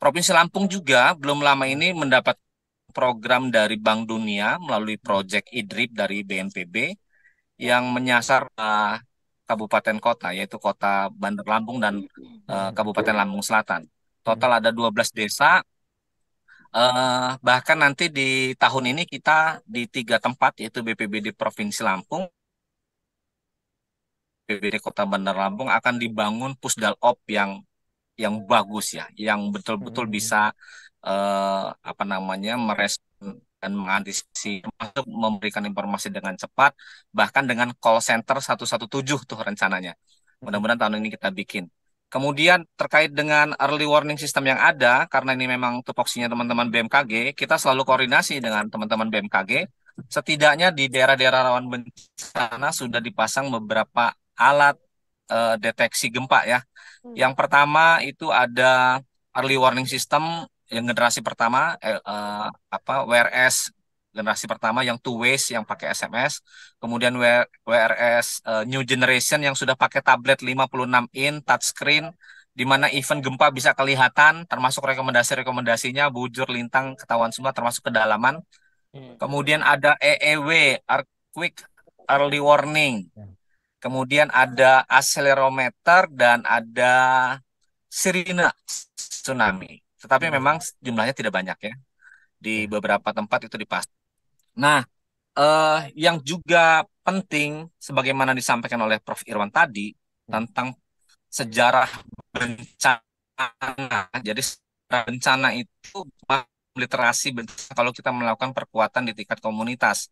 Provinsi Lampung juga belum lama ini mendapat program dari Bank Dunia melalui proyek IDRIP dari BNPB yang menyasar eh, kabupaten kota yaitu kota Bandar Lampung dan eh, Kabupaten Lampung Selatan. Total ada 12 desa. Uh, bahkan nanti di tahun ini kita di tiga tempat yaitu BPBD Provinsi Lampung, BPBD Kota Bandar Lampung akan dibangun pusdalop yang yang bagus ya, yang betul-betul hmm. bisa uh, apa namanya merespon dan mengantisipasi termasuk memberikan informasi dengan cepat bahkan dengan call center 117 tuh rencananya. Mudah-mudahan tahun ini kita bikin. Kemudian terkait dengan early warning system yang ada, karena ini memang tupoksinya teman-teman BMKG, kita selalu koordinasi dengan teman-teman BMKG. Setidaknya di daerah-daerah rawan bencana sudah dipasang beberapa alat e, deteksi gempa ya. Hmm. Yang pertama itu ada early warning system yang generasi pertama e, eh, apa WRS generasi pertama yang two ways yang pakai SMS, kemudian WRS uh, e, new generation yang sudah pakai tablet 56 in touchscreen di mana event gempa bisa kelihatan termasuk rekomendasi-rekomendasinya bujur lintang ketahuan semua termasuk kedalaman. Hmm. Kemudian ada EEW Earthquake Early Warning. Ya. Kemudian ada accelerometer dan ada sirine tsunami. Tetapi hmm. memang jumlahnya tidak banyak ya. Di hmm. beberapa tempat itu dipastikan Nah, eh, yang juga penting sebagaimana disampaikan oleh Prof Irwan tadi tentang sejarah bencana. Jadi sejarah bencana itu literasi bencana kalau kita melakukan perkuatan di tingkat komunitas.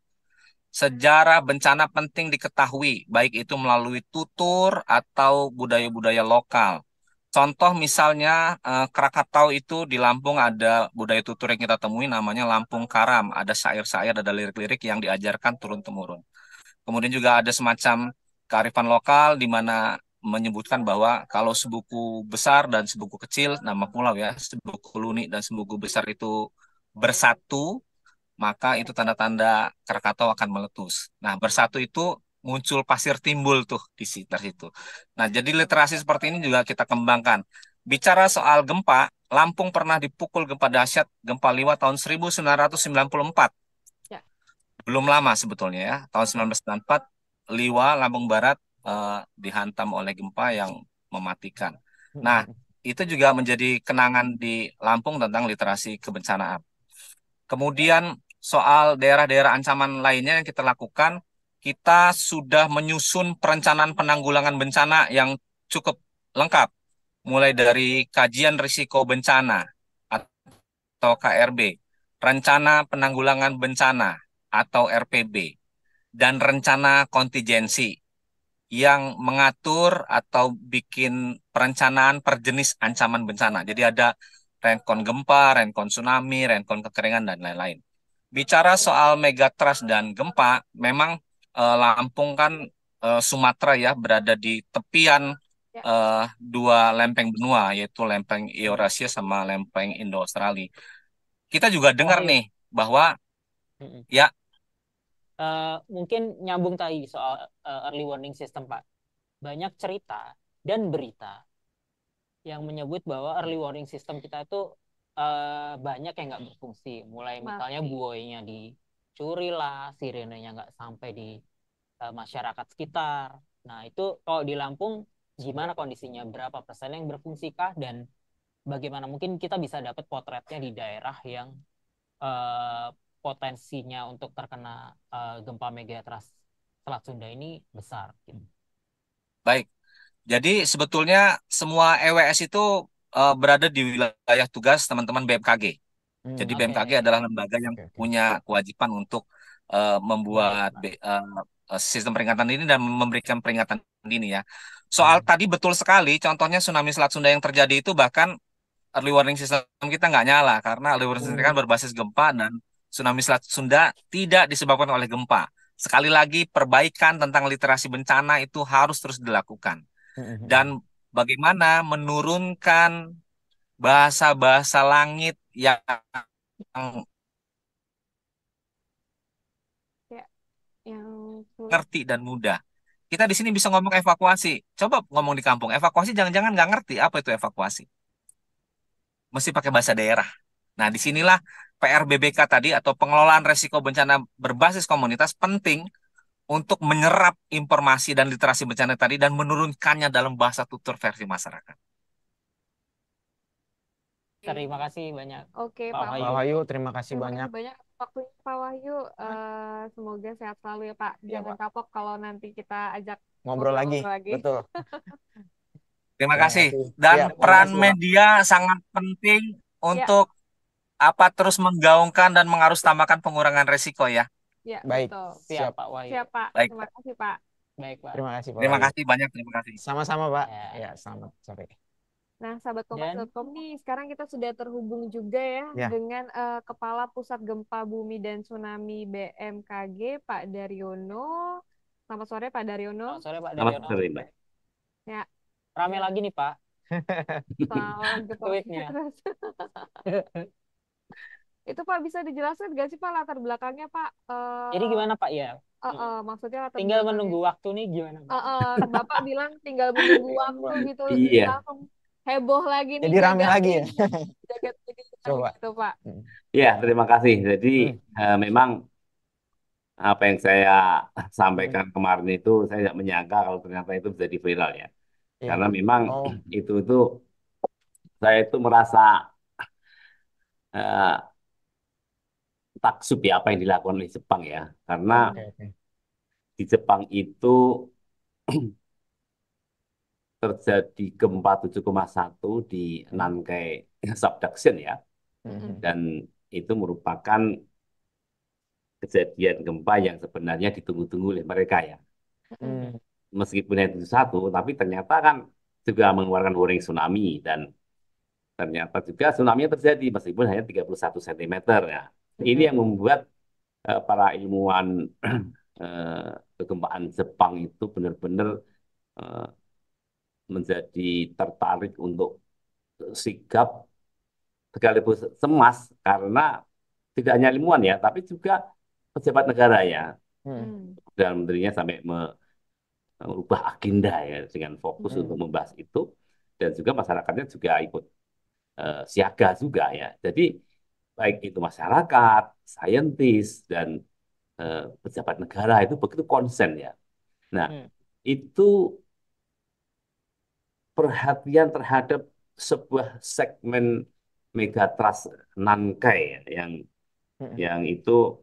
Sejarah bencana penting diketahui, baik itu melalui tutur atau budaya-budaya lokal. Contoh misalnya eh, Krakatau itu di Lampung ada budaya tutur yang kita temui namanya Lampung Karam. Ada syair-syair, ada lirik-lirik yang diajarkan turun-temurun. Kemudian juga ada semacam kearifan lokal di mana menyebutkan bahwa kalau sebuku besar dan sebuku kecil, nama pulau ya, sebuku luni dan sebuku besar itu bersatu, maka itu tanda-tanda Krakatau akan meletus. Nah, bersatu itu muncul pasir timbul tuh di sekitar situ. Nah, jadi literasi seperti ini juga kita kembangkan. Bicara soal gempa, Lampung pernah dipukul gempa dahsyat gempa Liwa tahun 1994. Ya. Belum lama sebetulnya ya, tahun 1994 Liwa Lampung Barat eh, dihantam oleh gempa yang mematikan. Nah, hmm. itu juga menjadi kenangan di Lampung tentang literasi kebencanaan. Kemudian soal daerah-daerah ancaman lainnya yang kita lakukan kita sudah menyusun perencanaan penanggulangan bencana yang cukup lengkap, mulai dari kajian risiko bencana atau KRB, rencana penanggulangan bencana atau RPB, dan rencana kontingensi yang mengatur atau bikin perencanaan per jenis ancaman bencana. Jadi ada renkon gempa, renkon tsunami, renkon kekeringan, dan lain-lain. Bicara soal megatrust dan gempa, memang uh, Lampung kan uh, Sumatera ya berada di tepian ya. uh, dua lempeng benua yaitu lempeng Eurasia sama lempeng Indo-Australia. Kita juga oh, dengar oh, iya. nih bahwa hmm. ya uh, mungkin nyambung tadi soal uh, early warning system Pak. Banyak cerita dan berita yang menyebut bahwa early warning system kita itu uh, banyak yang nggak berfungsi. Mulai Masih. misalnya buoynya di dicuri lah, sirenenya nggak sampai di uh, masyarakat sekitar. Nah itu kalau di Lampung gimana kondisinya, berapa persen yang berfungsi kah? dan bagaimana mungkin kita bisa dapat potretnya di daerah yang uh, potensinya untuk terkena uh, gempa megatrust Selat Sunda ini besar. Gitu. Baik, jadi sebetulnya semua EWS itu uh, berada di wilayah tugas teman-teman BMKG. Hmm, Jadi okay. BMKG adalah lembaga yang okay, punya kewajiban untuk uh, membuat uh, sistem peringatan dini dan memberikan peringatan dini ya. Soal hmm. tadi betul sekali, contohnya tsunami Selat Sunda yang terjadi itu bahkan early warning system kita nggak nyala karena early warning system kan hmm. berbasis gempa dan tsunami Selat Sunda tidak disebabkan oleh gempa. Sekali lagi perbaikan tentang literasi bencana itu harus terus dilakukan. Hmm, hmm, dan bagaimana menurunkan bahasa-bahasa langit yang ya, yang ngerti dan mudah. Kita di sini bisa ngomong evakuasi. Coba ngomong di kampung, evakuasi jangan-jangan nggak ngerti apa itu evakuasi. Mesti pakai bahasa daerah. Nah, disinilah PRBBK tadi atau pengelolaan resiko bencana berbasis komunitas penting untuk menyerap informasi dan literasi bencana tadi dan menurunkannya dalam bahasa tutur versi masyarakat. Terima kasih banyak. Oke, okay, Pak, Wahyu. terima kasih terima banyak. Kasih banyak Pak Wahyu. Uh, semoga sehat selalu ya Pak. Ya, Jangan Pak. kapok kalau nanti kita ajak ngobrol, ngobrol lagi. lagi. Betul. terima kasih. Dan ya, peran kasih, media sangat penting untuk ya. apa terus menggaungkan dan mengarus tambahkan pengurangan resiko ya. Ya, Baik. Betul. Siap Pak Wahyu. Siap Pak. Baik. Terima kasih Pak. Baik, Pak. Terima kasih, Pak. Terima kasih banyak, terima kasih. Sama-sama, Pak. Ya, ya selamat sore. Nah, sahabat kompas.com nih, sekarang kita sudah terhubung juga ya, ya. dengan uh, Kepala Pusat Gempa Bumi dan Tsunami BMKG, Pak Daryono. Selamat sore Pak Daryono. Selamat sore Pak Daryono. Selamat sore Pak. Ya. Rame lagi nih Pak. Soal gempa Itu Pak bisa dijelaskan nggak sih Pak latar belakangnya Pak? Uh, Jadi gimana Pak ya? Uh, uh, maksudnya latar tinggal menunggu waktu nih gimana Pak? Uh, uh, Bapak bilang tinggal menunggu waktu gitu. Iya. Langsung heboh lagi nih. Jadi rame lagi ya. Coba. Gitu, Pak. Hmm. Iya, terima kasih. Jadi hmm. uh, memang apa yang saya sampaikan hmm. kemarin itu saya tidak menyangka kalau ternyata itu menjadi viral ya. Hmm. Karena memang oh. itu itu saya itu merasa uh, taksub ya apa yang dilakukan oleh Jepang ya. Karena okay, okay. di Jepang itu terjadi gempa 7,1 di Nankai subduction ya. Mm-hmm. Dan itu merupakan kejadian gempa yang sebenarnya ditunggu-tunggu oleh mereka ya. Mm. Meskipun yang satu, tapi ternyata kan juga mengeluarkan warning tsunami dan ternyata juga tsunami terjadi meskipun hanya 31 cm ya. Ini mm-hmm. yang membuat uh, para ilmuwan uh, kegempaan Jepang itu benar-benar eh, menjadi tertarik untuk sigap sekaligus semas karena tidak hanya ilmuwan ya, tapi juga pejabat negara ya. Hmm. hmm. Dan menterinya sampai merubah agenda ya dengan fokus hmm. untuk membahas itu dan juga masyarakatnya juga ikut uh, siaga juga ya. Jadi baik itu masyarakat, saintis dan uh, pejabat negara itu begitu konsen ya. Nah, hmm. itu perhatian terhadap sebuah segmen megatrust Nankai ya, yang hmm. yang itu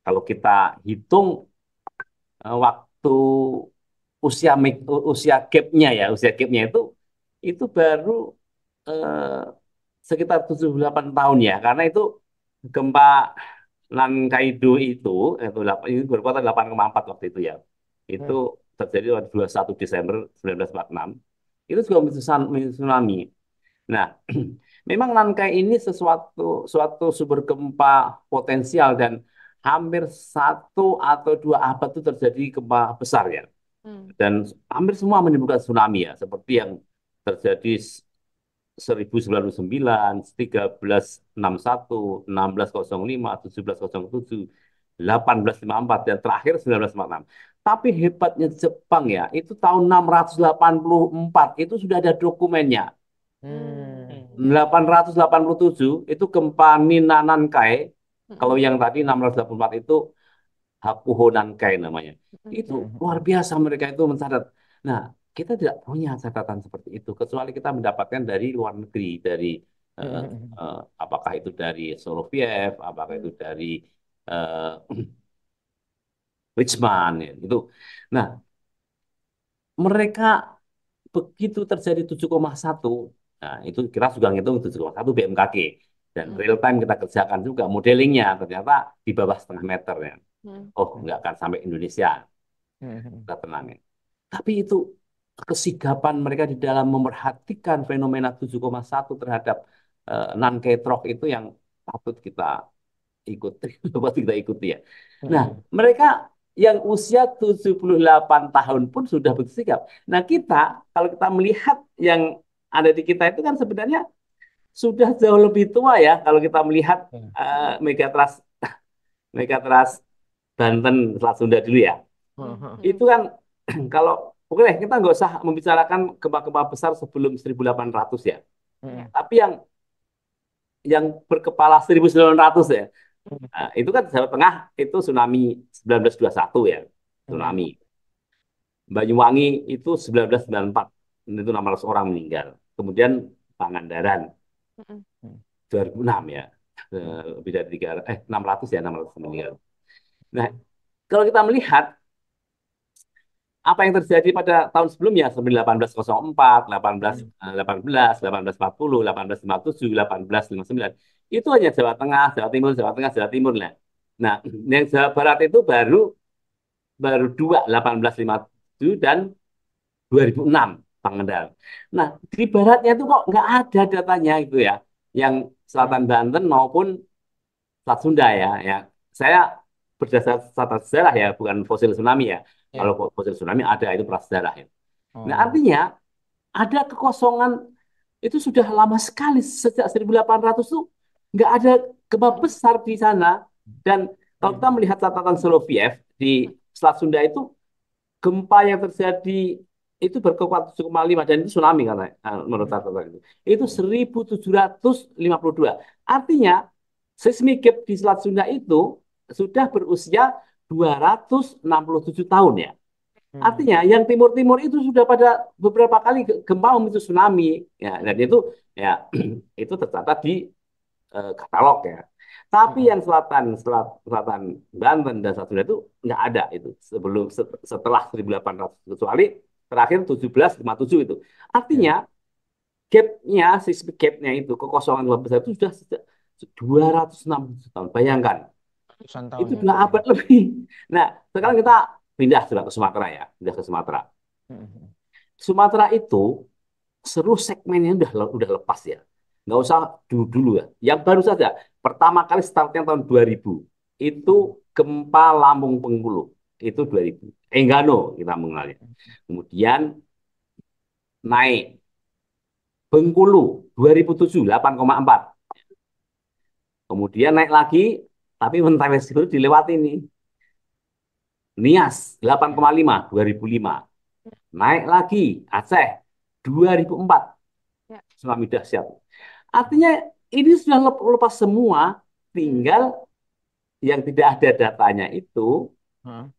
kalau kita hitung eh, waktu usia usia gapnya ya usia gapnya itu itu baru eh, sekitar delapan tahun ya karena itu gempa Nankaido itu itu eh, ini berkuatan 8,4 waktu itu ya itu hmm. terjadi pada satu Desember puluh enam itu juga tsunami. Nah, memang langkah ini sesuatu suatu sumber gempa potensial dan hampir satu atau dua abad itu terjadi gempa besar ya. Hmm. Dan hampir semua menimbulkan tsunami ya, seperti yang terjadi 1909, 1361, 1605, 1707, 1854 dan terakhir 1946. Tapi hebatnya Jepang ya, itu tahun 684 itu sudah ada dokumennya. Hmm. 887 itu gempa Ninanankai. Hmm. Kalau yang tadi 684 itu Hakuho Nankai namanya. Hmm. Itu luar biasa mereka itu mencatat. Nah, kita tidak punya catatan seperti itu kecuali kita mendapatkan dari luar negeri, dari eh, hmm. uh, uh, apakah itu dari Soloviev, apakah itu dari uh, Richman ya, itu. Nah, mereka begitu terjadi 7,1, nah itu kita tujuh ngitung 7,1 BMKG dan hmm. real time kita kerjakan juga modelingnya ternyata di bawah setengah meter ya. Hmm. Oh, nggak akan sampai Indonesia. Hmm. Kita ya. Tapi itu kesigapan mereka di dalam memperhatikan fenomena 7,1 terhadap uh, eh, non ketrok itu yang patut kita ikuti, patut kita ikuti ya. Nah, hmm. mereka yang usia 78 tahun pun sudah bersikap. Nah kita, kalau kita melihat yang ada di kita itu kan sebenarnya sudah jauh lebih tua ya kalau kita melihat uh, Megatras Megatras Banten Selat Sunda dulu ya. Hmm. Itu kan kalau oke deh kita nggak usah membicarakan gempa-gempa besar sebelum 1800 ya. Hmm. Tapi yang yang berkepala 1900 ya Nah, itu kan Jawa Tengah itu tsunami 1921 ya, tsunami. Hmm. Banyuwangi itu 1994, itu 600 orang meninggal. Kemudian Pangandaran 2006 hmm. ya, hmm. lebih dari 300, eh 600 ya, 600 meninggal. Nah, kalau kita melihat apa yang terjadi pada tahun sebelumnya 1804, 1818, 1840, 1857, 1859 itu hanya Jawa Tengah, Jawa Timur, Jawa Tengah, Jawa Timur lah. Nah, yang Jawa Barat itu baru baru dua 1857 dan 2006 Pangandaran. Nah, di baratnya itu kok nggak ada datanya itu ya, yang selatan Banten maupun Selat Sunda ya. ya. Saya berdasar catatan sejarah ya, bukan fosil tsunami ya. ya. Kalau fosil tsunami ada itu prasejarah ya. Oh. Nah, artinya ada kekosongan itu sudah lama sekali sejak 1800 tuh nggak ada gempa besar di sana dan kalau kita hmm. melihat catatan Soloviev di Selat Sunda itu gempa yang terjadi itu berkekuatan 7,5 dan itu tsunami karena ah, menurut hmm. catatan itu. Itu 1752. Hmm. Artinya seismik gap di Selat Sunda itu sudah berusia 267 tahun ya. Artinya yang timur-timur itu sudah pada beberapa kali gempa memicu tsunami ya dan itu ya itu tercatat di eh, katalog ya. Tapi hmm. yang selatan, selat, selatan Banten dan selatan itu nggak ada itu sebelum setelah 1800 kecuali terakhir 1757 itu. Artinya hmm. gapnya, sisi gapnya itu kekosongan luar besar itu sudah sejak 260 tahun. Bayangkan. itu dua ya. abad lebih. Nah, sekarang kita pindah sudah ke Sumatera ya, pindah ke Sumatera. Hmm. Sumatera itu seluruh segmennya udah udah lepas ya nggak usah dulu dulu ya. Yang baru saja, pertama kali startnya tahun 2000 itu gempa Lampung Bengkulu itu 2000. Enggano kita mengenalnya. Kemudian naik Bengkulu 2007 8,4. Kemudian naik lagi tapi menteres itu dilewati nih. Nias 8,5 2005. Naik lagi Aceh 2004. Ya. Tsunami dahsyat Artinya ini sudah lepas semua, tinggal yang tidak ada datanya itu hmm.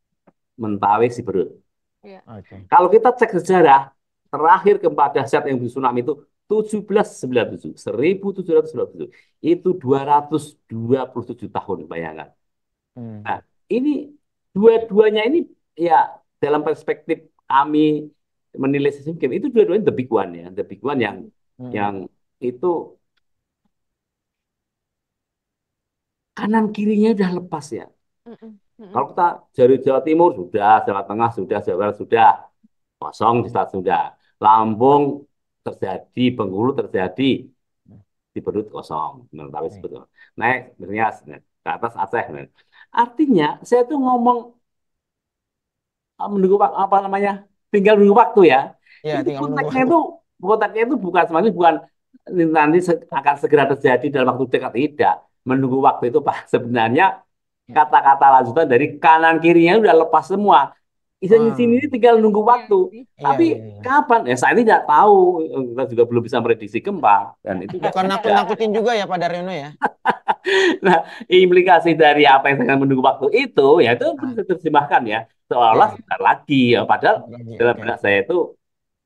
mentawai si perut. Yeah. Okay. Kalau kita cek sejarah, terakhir gempa dahsyat yang di tsunami itu 1797, 1797. Itu 227 tahun, bayangkan. Hmm. Nah, ini dua-duanya ini ya dalam perspektif kami menilai sistem game itu dua-duanya the big one ya, the big one yang hmm. yang itu kanan kirinya sudah lepas ya. Kalau kita dari Jawa Timur sudah, Jawa Tengah sudah, Jawa Barat sudah, kosong di saat sudah. Lampung terjadi, Bengkulu terjadi, di perut kosong. Tapi sebetulnya naik naik ke atas Aceh. Artinya saya tuh ngomong ah, menunggu apa namanya tinggal menunggu waktu ya. ya itu konteksnya itu itu bukan semuanya bukan nanti akan segera terjadi dalam waktu dekat tidak menunggu waktu itu Pak. Sebenarnya ya. kata-kata lanjutan dari kanan kirinya sudah lepas semua. Isinya di ah. sini tinggal nunggu iya, waktu. Ya, Tapi ya, ya. kapan? Ya saya tidak tahu. Kita juga belum bisa memprediksi gempa dan itu karena aku nakutin juga ya Pak Daryono ya. nah, implikasi dari apa yang dengan menunggu waktu itu ya itu ah. bisa terjemahkan ya seolah-olah iya. sebentar lagi ya padahal dalam benak saya itu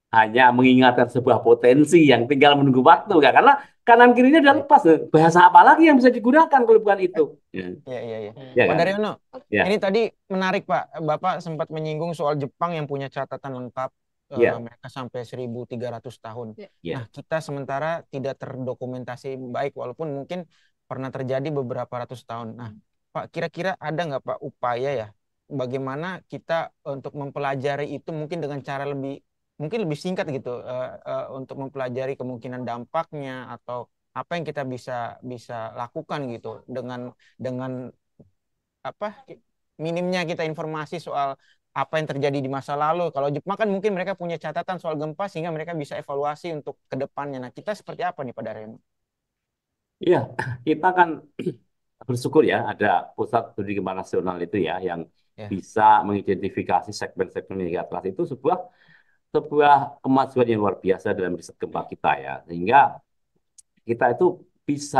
hanya mengingatkan sebuah potensi yang tinggal menunggu waktu ya karena kanan kirinya udah lepas loh. Bahasa apa lagi yang bisa digunakan kalau bukan itu? Ya. Iya iya iya. Ya, Pak kan? Daryono, ya. ini tadi menarik Pak. Bapak sempat menyinggung soal Jepang yang punya catatan lengkap eh, ya. uh, mereka sampai 1300 tahun. Ya. ya. Nah, kita sementara tidak terdokumentasi baik walaupun mungkin pernah terjadi beberapa ratus tahun. Nah, Pak kira-kira ada nggak Pak upaya ya bagaimana kita untuk mempelajari itu mungkin dengan cara lebih mungkin lebih singkat gitu uh, uh, untuk mempelajari kemungkinan dampaknya atau apa yang kita bisa bisa lakukan gitu dengan dengan apa minimnya kita informasi soal apa yang terjadi di masa lalu. Kalau Jepang kan mungkin mereka punya catatan soal gempa sehingga mereka bisa evaluasi untuk kedepannya Nah, kita seperti apa nih pada Remo? Iya, kita kan bersyukur ya ada pusat studi gempa nasional itu ya yang ya. bisa mengidentifikasi segmen-segmen negatif itu sebuah sebuah kemajuan yang luar biasa dalam riset gempa kita ya sehingga kita itu bisa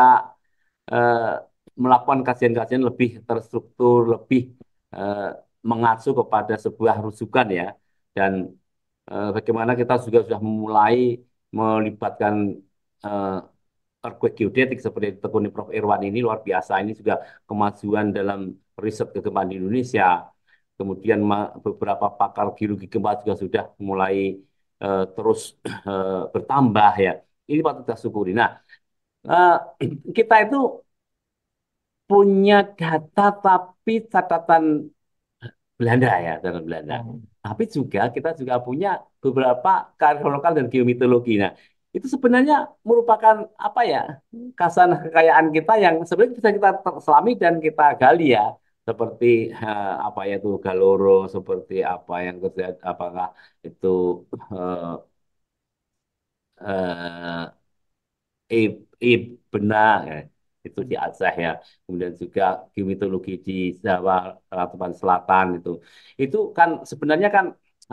uh, melakukan kajian-kajian lebih terstruktur lebih uh, mengacu kepada sebuah rujukan ya dan uh, bagaimana kita juga sudah memulai melibatkan uh, earthquake geodetik seperti tekuni Prof. Irwan ini luar biasa ini juga kemajuan dalam riset kegempaan di Indonesia kemudian beberapa pakar geologi gempa juga sudah mulai uh, terus uh, bertambah ya. Ini patut kita syukuri. Nah, uh, kita itu punya data tapi catatan Belanda ya, catatan Belanda. Hmm. Tapi juga kita juga punya beberapa karya lokal dan geomitologi. Nah, itu sebenarnya merupakan apa ya kasan kekayaan kita yang sebenarnya bisa kita selami dan kita gali ya seperti eh, apa ya tuh Galoro, seperti apa yang terjadi, apakah itu eh, eh, benar ya, itu di Aceh ya, kemudian juga mitologi di Jawa Teman Selatan itu, itu kan sebenarnya kan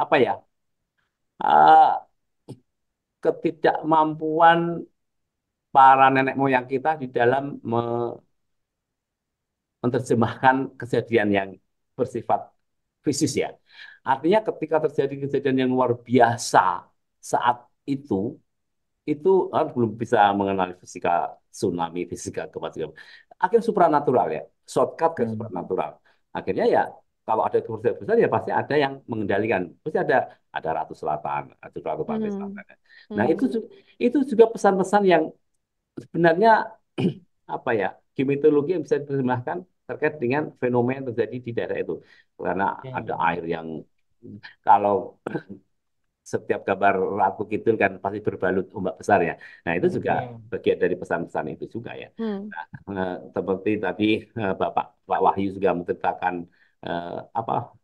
apa ya eh, ketidakmampuan para nenek moyang kita di dalam me menerjemahkan kejadian yang bersifat fisis ya. Artinya ketika terjadi kejadian yang luar biasa saat itu, itu kan belum bisa mengenali fisika tsunami, fisika kematian. Akhirnya supranatural ya, shortcut ke hmm. supranatural. Akhirnya ya kalau ada kerusakan besar ya pasti ada yang mengendalikan. Pasti ada ada ratu selatan, ada ratu pantai hmm. selatan. Ya. Nah, hmm. itu itu juga pesan-pesan yang sebenarnya apa ya, di yang bisa diterjemahkan terkait dengan fenomena yang terjadi di daerah itu karena ya. ada air yang kalau setiap gambar ratu kidul kan pasti berbalut ombak besar ya. Nah itu juga okay. bagian dari pesan-pesan itu juga ya. Hmm. Nah, eh, seperti tadi eh, Bapak Pak Wahyu juga menceritakan eh, apa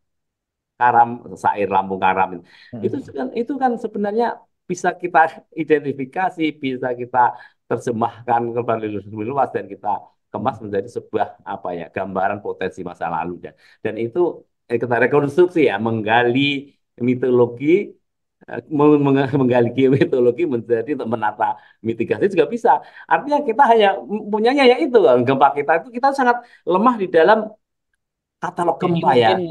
karam sair lambung karam hmm. itu kan itu kan sebenarnya bisa kita identifikasi, bisa kita terjemahkan kepada lebih luas dan kita kemas menjadi sebuah apa ya gambaran potensi masa lalu dan dan itu kata eh, kita rekonstruksi ya menggali mitologi eh, menggali mitologi menjadi untuk menata mitigasi juga bisa. Artinya kita hanya punyanya ya itu eh, gempa kita itu kita sangat lemah di dalam katalog gempa ya. Mungkin,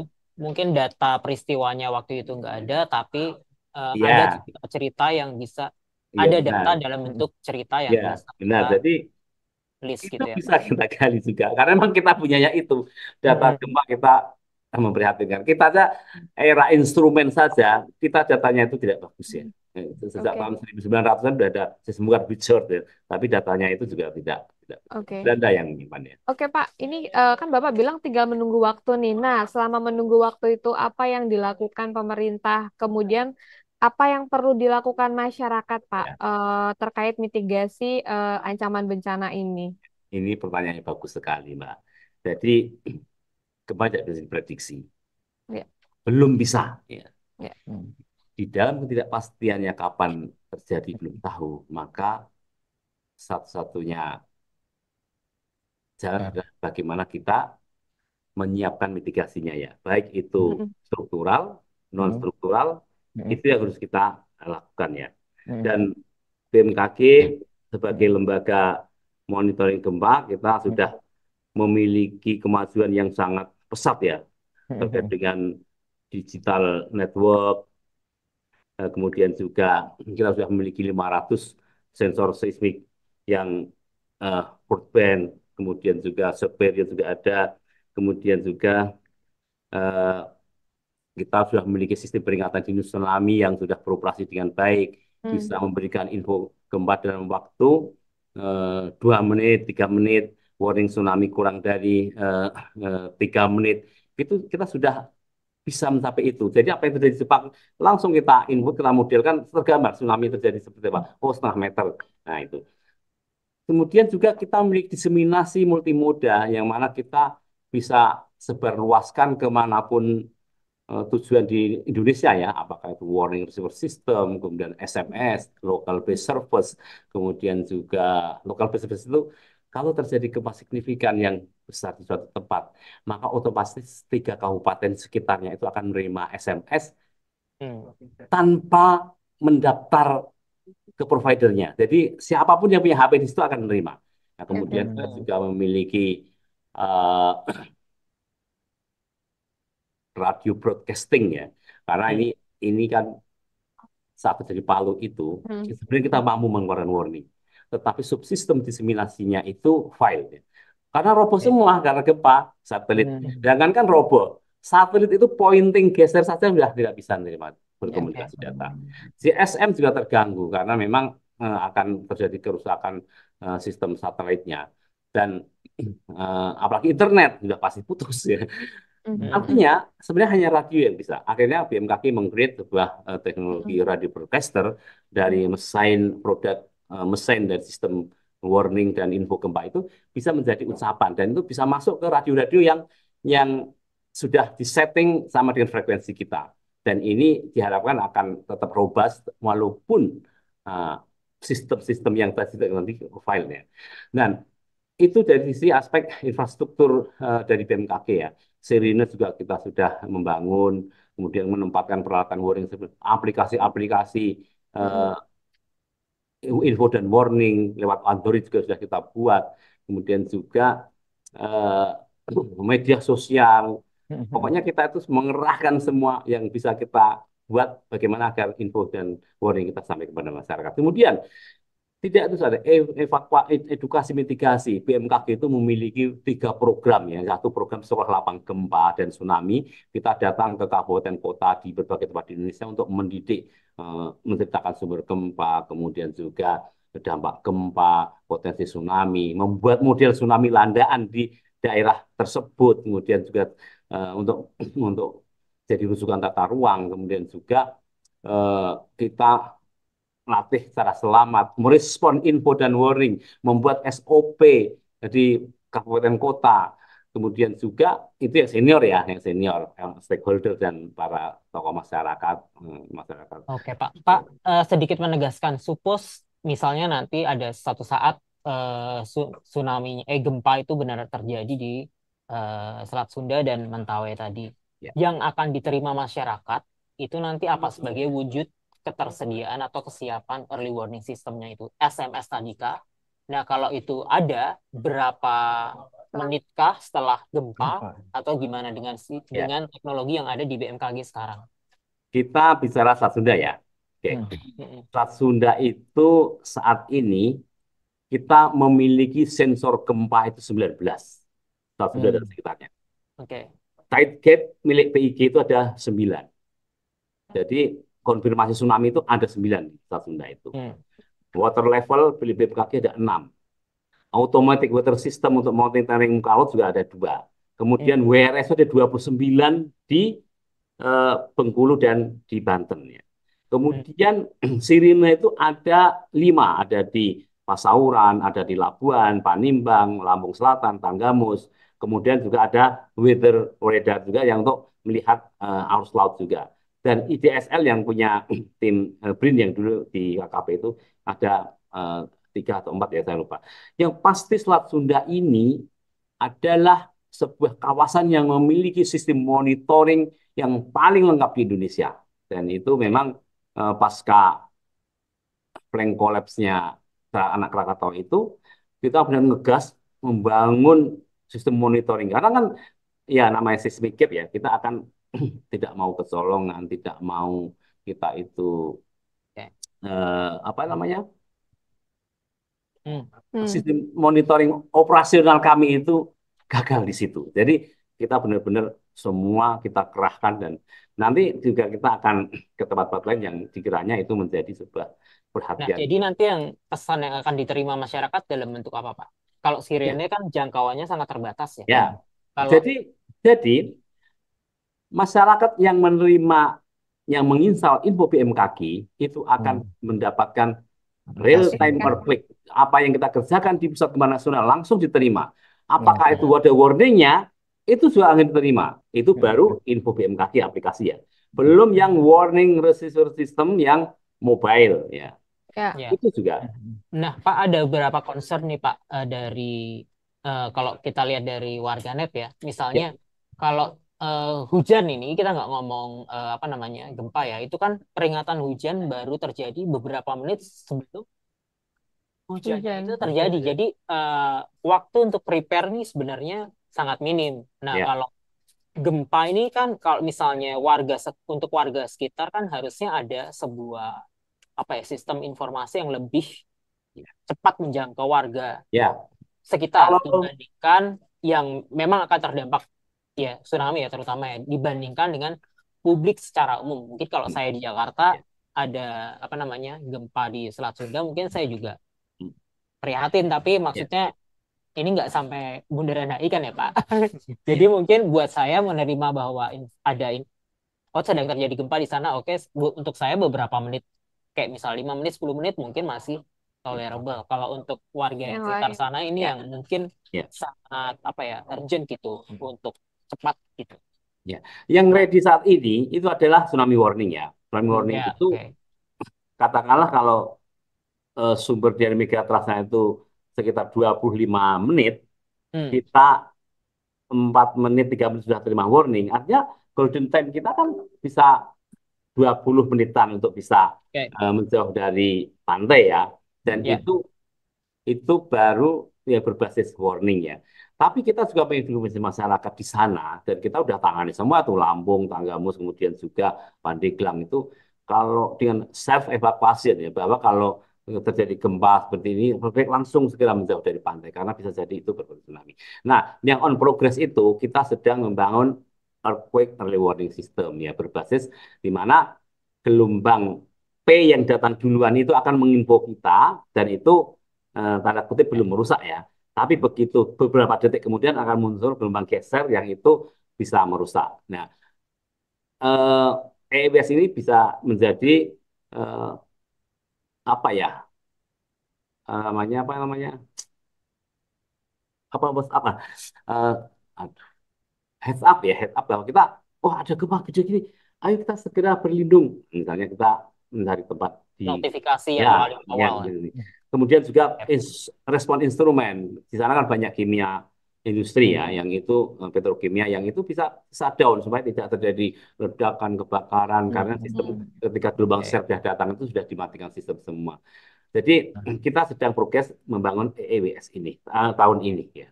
mungkin data peristiwanya waktu itu nggak ada, tapi uh, yeah. ada cerita yang bisa yeah, ada data dalam bentuk cerita yang yeah, bisa. Benar. Jadi list itu gitu ya. Bisa kita gali juga karena memang kita punyanya itu data hmm. gempa kita ah, memprihatinkan. Kita aja era instrumen saja kita datanya itu tidak bagus ya. Hmm. Eh, sejak okay. tahun 1900-an sudah ada sesungguhnya garbage ya. tapi datanya itu juga tidak tidak okay. ada yang ya. Oke okay, Pak, ini uh, kan Bapak bilang tinggal menunggu waktu nih. Nah, selama menunggu waktu itu apa yang dilakukan pemerintah? Kemudian apa yang perlu dilakukan masyarakat, Pak, Ya. uh, terkait mitigasi uh, ancaman bencana ini? Ini pertanyaan yang bagus sekali, Mbak. Jadi, kebanyakan tidak bisa Ya. Belum bisa. Ya. Ya. Hmm. Di dalam ketidakpastiannya kapan terjadi belum tahu, maka satu-satunya jalan ya. bagaimana kita menyiapkan mitigasinya ya, baik itu struktural, non-struktural, hmm. itu yang harus kita lakukan ya hmm. dan BMKG sebagai lembaga monitoring gempa kita mm-hmm. sudah memiliki kemajuan yang sangat pesat ya mm-hmm. terkait dengan digital network eh, kemudian juga kita sudah memiliki 500 sensor seismik yang uh, broadband kemudian juga yang juga ada kemudian juga uh, kita sudah memiliki sistem peringatan dini tsunami yang sudah beroperasi dengan baik, hmm. bisa memberikan info gempa dalam waktu eh, dua uh, menit, tiga menit, warning tsunami kurang dari eh, eh, tiga uh, uh, menit, itu kita sudah bisa mencapai itu. Jadi apa yang terjadi di Jepang langsung kita input, kita modelkan tergambar tsunami terjadi seperti apa. Oh setengah meter, nah itu. Kemudian juga kita memiliki diseminasi multimoda yang mana kita bisa sebarluaskan kemanapun uh, tujuan di Indonesia ya, apakah itu warning receiver system, kemudian SMS, local base service, kemudian juga local base service itu kalau terjadi gempa signifikan yang besar di suatu tempat, maka otomatis tiga kabupaten sekitarnya itu akan menerima SMS hmm. tanpa mendaftar ke providernya. Jadi siapapun yang punya HP di situ akan menerima. Nah, kemudian hmm. kita juga memiliki uh, radio broadcasting ya. Karena hmm. ini ini kan saat terjadi Palu itu hmm. Ya sebenarnya kita mampu mengeluarkan warning, tetapi subsistem disimulasinya itu file. Ya. Karena robo okay. Iya. semua karena gempa satelit. Hmm. kan robo satelit itu pointing geser saja sudah tidak bisa menerima iya, berkomunikasi okay. data. GSM juga terganggu karena memang eh, akan terjadi kerusakan eh, sistem satelitnya dan eh, apalagi internet sudah pasti putus ya. Mm-hmm. Artinya sebenarnya hanya radio yang bisa. Akhirnya BMKG mengcreate sebuah uh, teknologi mm-hmm. radio broadcaster dari mhm. mesin produk uh, eh, mesin dari sistem warning dan info gempa itu bisa menjadi ucapan dan itu bisa masuk ke radio-radio yang yang sudah disetting sama dengan frekuensi kita. Dan ini diharapkan akan tetap robust walaupun uh, sistem-sistem yang tadi nanti filenya. Dan itu dari sisi aspek infrastruktur uh, dari BMKG ya. Sirine juga kita sudah membangun, kemudian menempatkan peralatan warning, aplikasi-aplikasi uh, info dan warning lewat Android juga sudah kita buat. Kemudian juga uh, media sosial. Hmm. Pokoknya kita itu mengerahkan semua yang bisa kita buat bagaimana agar info dan warning kita sampai kepada masyarakat. Kemudian tidak itu saja. E-, evakua, edukasi mitigasi. BMKG itu memiliki tiga program ya. Satu program sekolah lapang gempa dan tsunami. Kita datang ke kabupaten kota di berbagai tempat di Indonesia untuk mendidik eh, menciptakan menceritakan sumber gempa, kemudian juga dampak gempa, potensi tsunami, membuat model tsunami landaan di daerah tersebut, kemudian juga eh, untuk untuk jadi rujukan tata ruang, kemudian juga eh, kita melatih secara selamat, merespon info dan warning, membuat SOP jadi kabupaten kota, kemudian juga itu yang senior ya, yang senior, yang stakeholder dan para tokoh masyarakat, eh, masyarakat. Oke Pak, Pak uh, sedikit menegaskan, suppose misalnya nanti ada satu saat uh, tsunami, eh gempa itu benar terjadi di uh, Selat Sunda dan Mentawai tadi, ya. yang akan diterima masyarakat itu nanti apa sebagai wujud ketersediaan atau kesiapan early warning sistemnya itu SMS tadi kah? Nah kalau itu ada berapa menitkah setelah gempa, atau gimana dengan ya. dengan teknologi yang ada di BMKG sekarang? Kita bicara saat Sunda ya. Oke. Okay. Hmm. Sunda itu saat ini kita memiliki sensor gempa itu 19. Sunda hmm. dan sekitarnya. Oke. Okay. Tight gate milik PIG itu ada 9. Hmm. Jadi konfirmasi tsunami itu ada sembilan di Sunda itu. Hmm. Water level BPKG ada enam. Automatic water system untuk monitoring muka laut juga ada dua. Kemudian hmm. WRS ada 29 di uh, Bengkulu dan di Banten ya. Kemudian hmm. sirine itu ada lima, ada di Pasauran, ada di Labuan, Panimbang, Lampung Selatan, Tanggamus. Kemudian juga ada weather radar juga yang untuk melihat uh, arus laut juga dan IDSL yang punya tim uh, BRIN yang dulu di KKP itu ada uh, tiga atau empat ya saya lupa. Yang pasti Selat Sunda ini adalah sebuah kawasan yang memiliki sistem monitoring yang paling lengkap di Indonesia. Dan itu memang uh, pasca plank collapse-nya anak Krakatau itu, kita benar ngegas membangun sistem monitoring. Karena kan ya namanya seismic gap ya, kita akan tidak mau kecolongan, tidak mau kita itu ya. eh, apa namanya hmm. Hmm. sistem monitoring operasional kami itu gagal di situ. Jadi kita benar-benar semua kita kerahkan dan nanti juga kita akan ke tempat-tempat lain yang dikiranya itu menjadi sebuah nah, perhatian. Nah, jadi nanti yang pesan yang akan diterima masyarakat dalam bentuk apa, Pak? Kalau sirene ya. kan jangkauannya sangat terbatas ya. Ya. Kalau... Jadi jadi masyarakat yang menerima yang menginstal info BMKG itu akan hmm. mendapatkan real time per click apa yang kita kerjakan di pusat gempa nasional langsung diterima apakah hmm. itu ada warningnya itu sudah akan diterima itu hmm. baru info BMKG aplikasi ya belum hmm. yang warning resistor system yang mobile ya Ya. ya. Itu juga. Hmm. Nah, Pak ada beberapa concern nih Pak eh, dari uh, kalau kita lihat dari warganet ya. Misalnya ya. kalau uh, hujan ini kita nggak ngomong uh, apa namanya gempa ya itu kan peringatan hujan baru terjadi beberapa menit sebelum hujan, hujan. itu terjadi hujan. jadi uh, waktu untuk prepare nih sebenarnya sangat minim nah yeah. kalau gempa ini kan kalau misalnya warga untuk warga sekitar kan harusnya ada sebuah apa ya sistem informasi yang lebih ya. cepat menjangkau warga yeah. sekitar kalau... dibandingkan yang memang akan terdampak ya tsunami ya terutama ya dibandingkan dengan publik secara umum. Mungkin kalau hmm. saya di Jakarta ya. ada apa namanya gempa di Selat Sunda, mungkin saya juga hmm. prihatin. Tapi ya. maksudnya yeah. ini nggak sampai bundaran HI kan ya Pak? Jadi yeah. mungkin buat saya menerima bahwa ada oh sedang terjadi gempa di sana, oke okay, untuk saya beberapa menit kayak misal 5 menit 10 menit mungkin masih tolerable. Kalau untuk warga yang sekitar sana ini yeah. yang mungkin yeah. sangat apa ya urgent gitu hmm. untuk cepat gitu. Ya, yang ready saat ini itu adalah tsunami warning ya. Tsunami hmm, warning ya, itu okay. katakanlah kalau uh, sumber dari terasnya itu sekitar 25 menit, hmm. kita 4 menit 3 menit sudah terima warning. Artinya golden time kita kan bisa 20 menitan untuk bisa okay. uh, eh, menjauh dari pantai ya. Dan yeah. itu itu baru ya berbasis warning ya. Tapi kita juga mengedukasi masyarakat di sana dan kita sudah tangani semua tuh Lampung, Tanggamus, kemudian juga Pandeglang itu kalau dengan self evakuasi ya bahwa kalau terjadi gempa seperti ini, mereka langsung segera menjauh dari pantai karena bisa jadi itu berpotensi tsunami. Nah, yang on progress itu kita sedang membangun earthquake early warning system ya berbasis di mana gelombang P yang datang duluan itu akan menginfo kita dan itu Eh, tanda kutip belum merusak ya. Tapi begitu beberapa detik kemudian akan muncul gelombang geser yang itu bisa merusak. Nah, eh, EWS ini bisa menjadi eh, apa ya? Eh, namanya apa namanya? Apa bos apa? Eh, aduh. Heads up ya, heads up bahwa kita, oh ada gempa kecil ini, ayo kita segera berlindung. Misalnya kita mencari tempat di notifikasi ya, yang paling awal. Ya, Kemudian juga respon instrumen. Di sana kan banyak kimia industri ya, hmm. yang itu eh, petrokimia yang itu bisa shutdown supaya tidak terjadi ledakan, kebakaran hmm. karena sistem ketika gelombang okay. share sudah datang itu sudah dimatikan sistem semua. Jadi hmm. kita sedang progres membangun EWS e ini eh, tahun ini ya.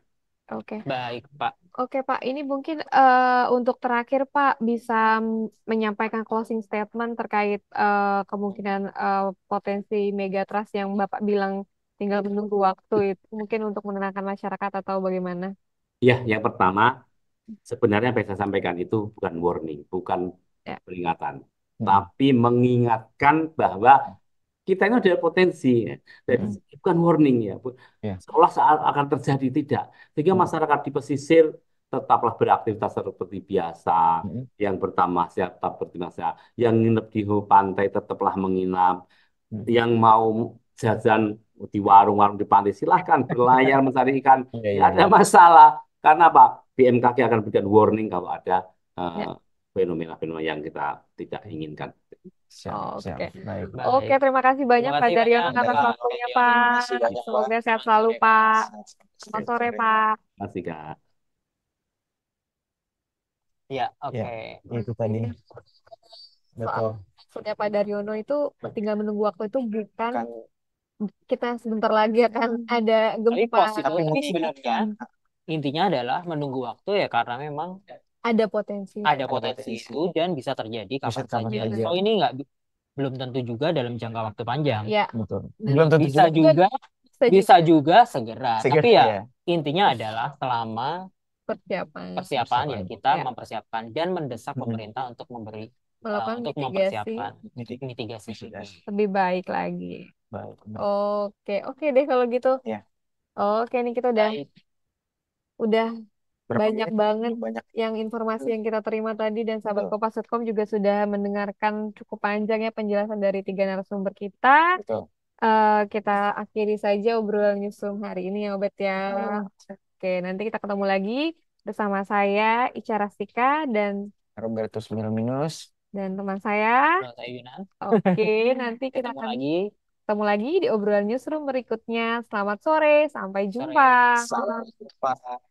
Oke. Okay. Baik Pak. Oke Pak, ini mungkin uh, untuk terakhir Pak bisa menyampaikan closing statement terkait uh, kemungkinan uh, potensi megatrust yang Bapak bilang tinggal menunggu waktu itu mungkin untuk menenangkan masyarakat atau bagaimana? Iya, yang pertama hmm. sebenarnya yang saya sampaikan itu bukan warning, bukan ya. peringatan, hmm. tapi mengingatkan bahwa kita ini ada potensi, jadi ya. hmm. bukan warning ya, ya, seolah saat akan terjadi tidak, sehingga hmm. masyarakat di pesisir tetaplah beraktivitas seperti biasa. Hmm. Yang sehat tetap bertamasya. Yang nginep di pantai tetaplah menginap. Hmm. Yang mau jajan di warung-warung di pantai silahkan berlayar mencari ikan. Tidak yeah, yeah, ada yeah. masalah. Karena apa? BMKG akan berikan warning kalau ada uh, fenomena-fenomena yang kita tidak inginkan. Oh, oke. Okay, terima kasih banyak Pak Daryono atas waktunya, Pak. Semoga sehat selalu, Pak. Selamat sore, Pak. Terima kasih, Kak. Iya, oke. Okay. Ya, itu tadi. Betul. Maksudnya Pak Daryono itu tinggal menunggu waktu itu bukan kan. kita sebentar lagi akan hmm. ada gempa. Tapi sebenarnya kan? intinya adalah menunggu waktu ya karena memang ada potensi. Ada potensi itu dan bisa terjadi kapan bisa saja. Terjadi. So ini nggak belum tentu juga dalam jangka waktu panjang. Iya. Betul. Belum tentu bisa juga, juga bisa juga segera. segera. Tapi ya, ya intinya adalah selama persiapan persiapan ya kita ya. mempersiapkan dan mendesak hmm. pemerintah untuk memberi eh, melakukan uh, untuk mitigasi. mempersiapkan mitigasi. mitigasi lebih baik lagi baik oke oke deh kalau gitu ya. oke nih kita udah baik. udah Berapa banyak banget banyak. yang informasi yang kita terima tadi dan sahabat Betul. kopas.com juga sudah mendengarkan cukup panjang ya penjelasan dari tiga narasumber kita. Betul. Uh, kita akhiri saja obrolan newsroom hari ini ya Obet ya. Betul. Oke, nanti kita ketemu lagi bersama saya Ica Rastika dan Robertus Minus dan teman saya. Yunan. Oke, nanti kita ketemu akan lagi. ketemu lagi di obrolan newsroom berikutnya. Selamat sore, sampai jumpa. Sampai jumpa.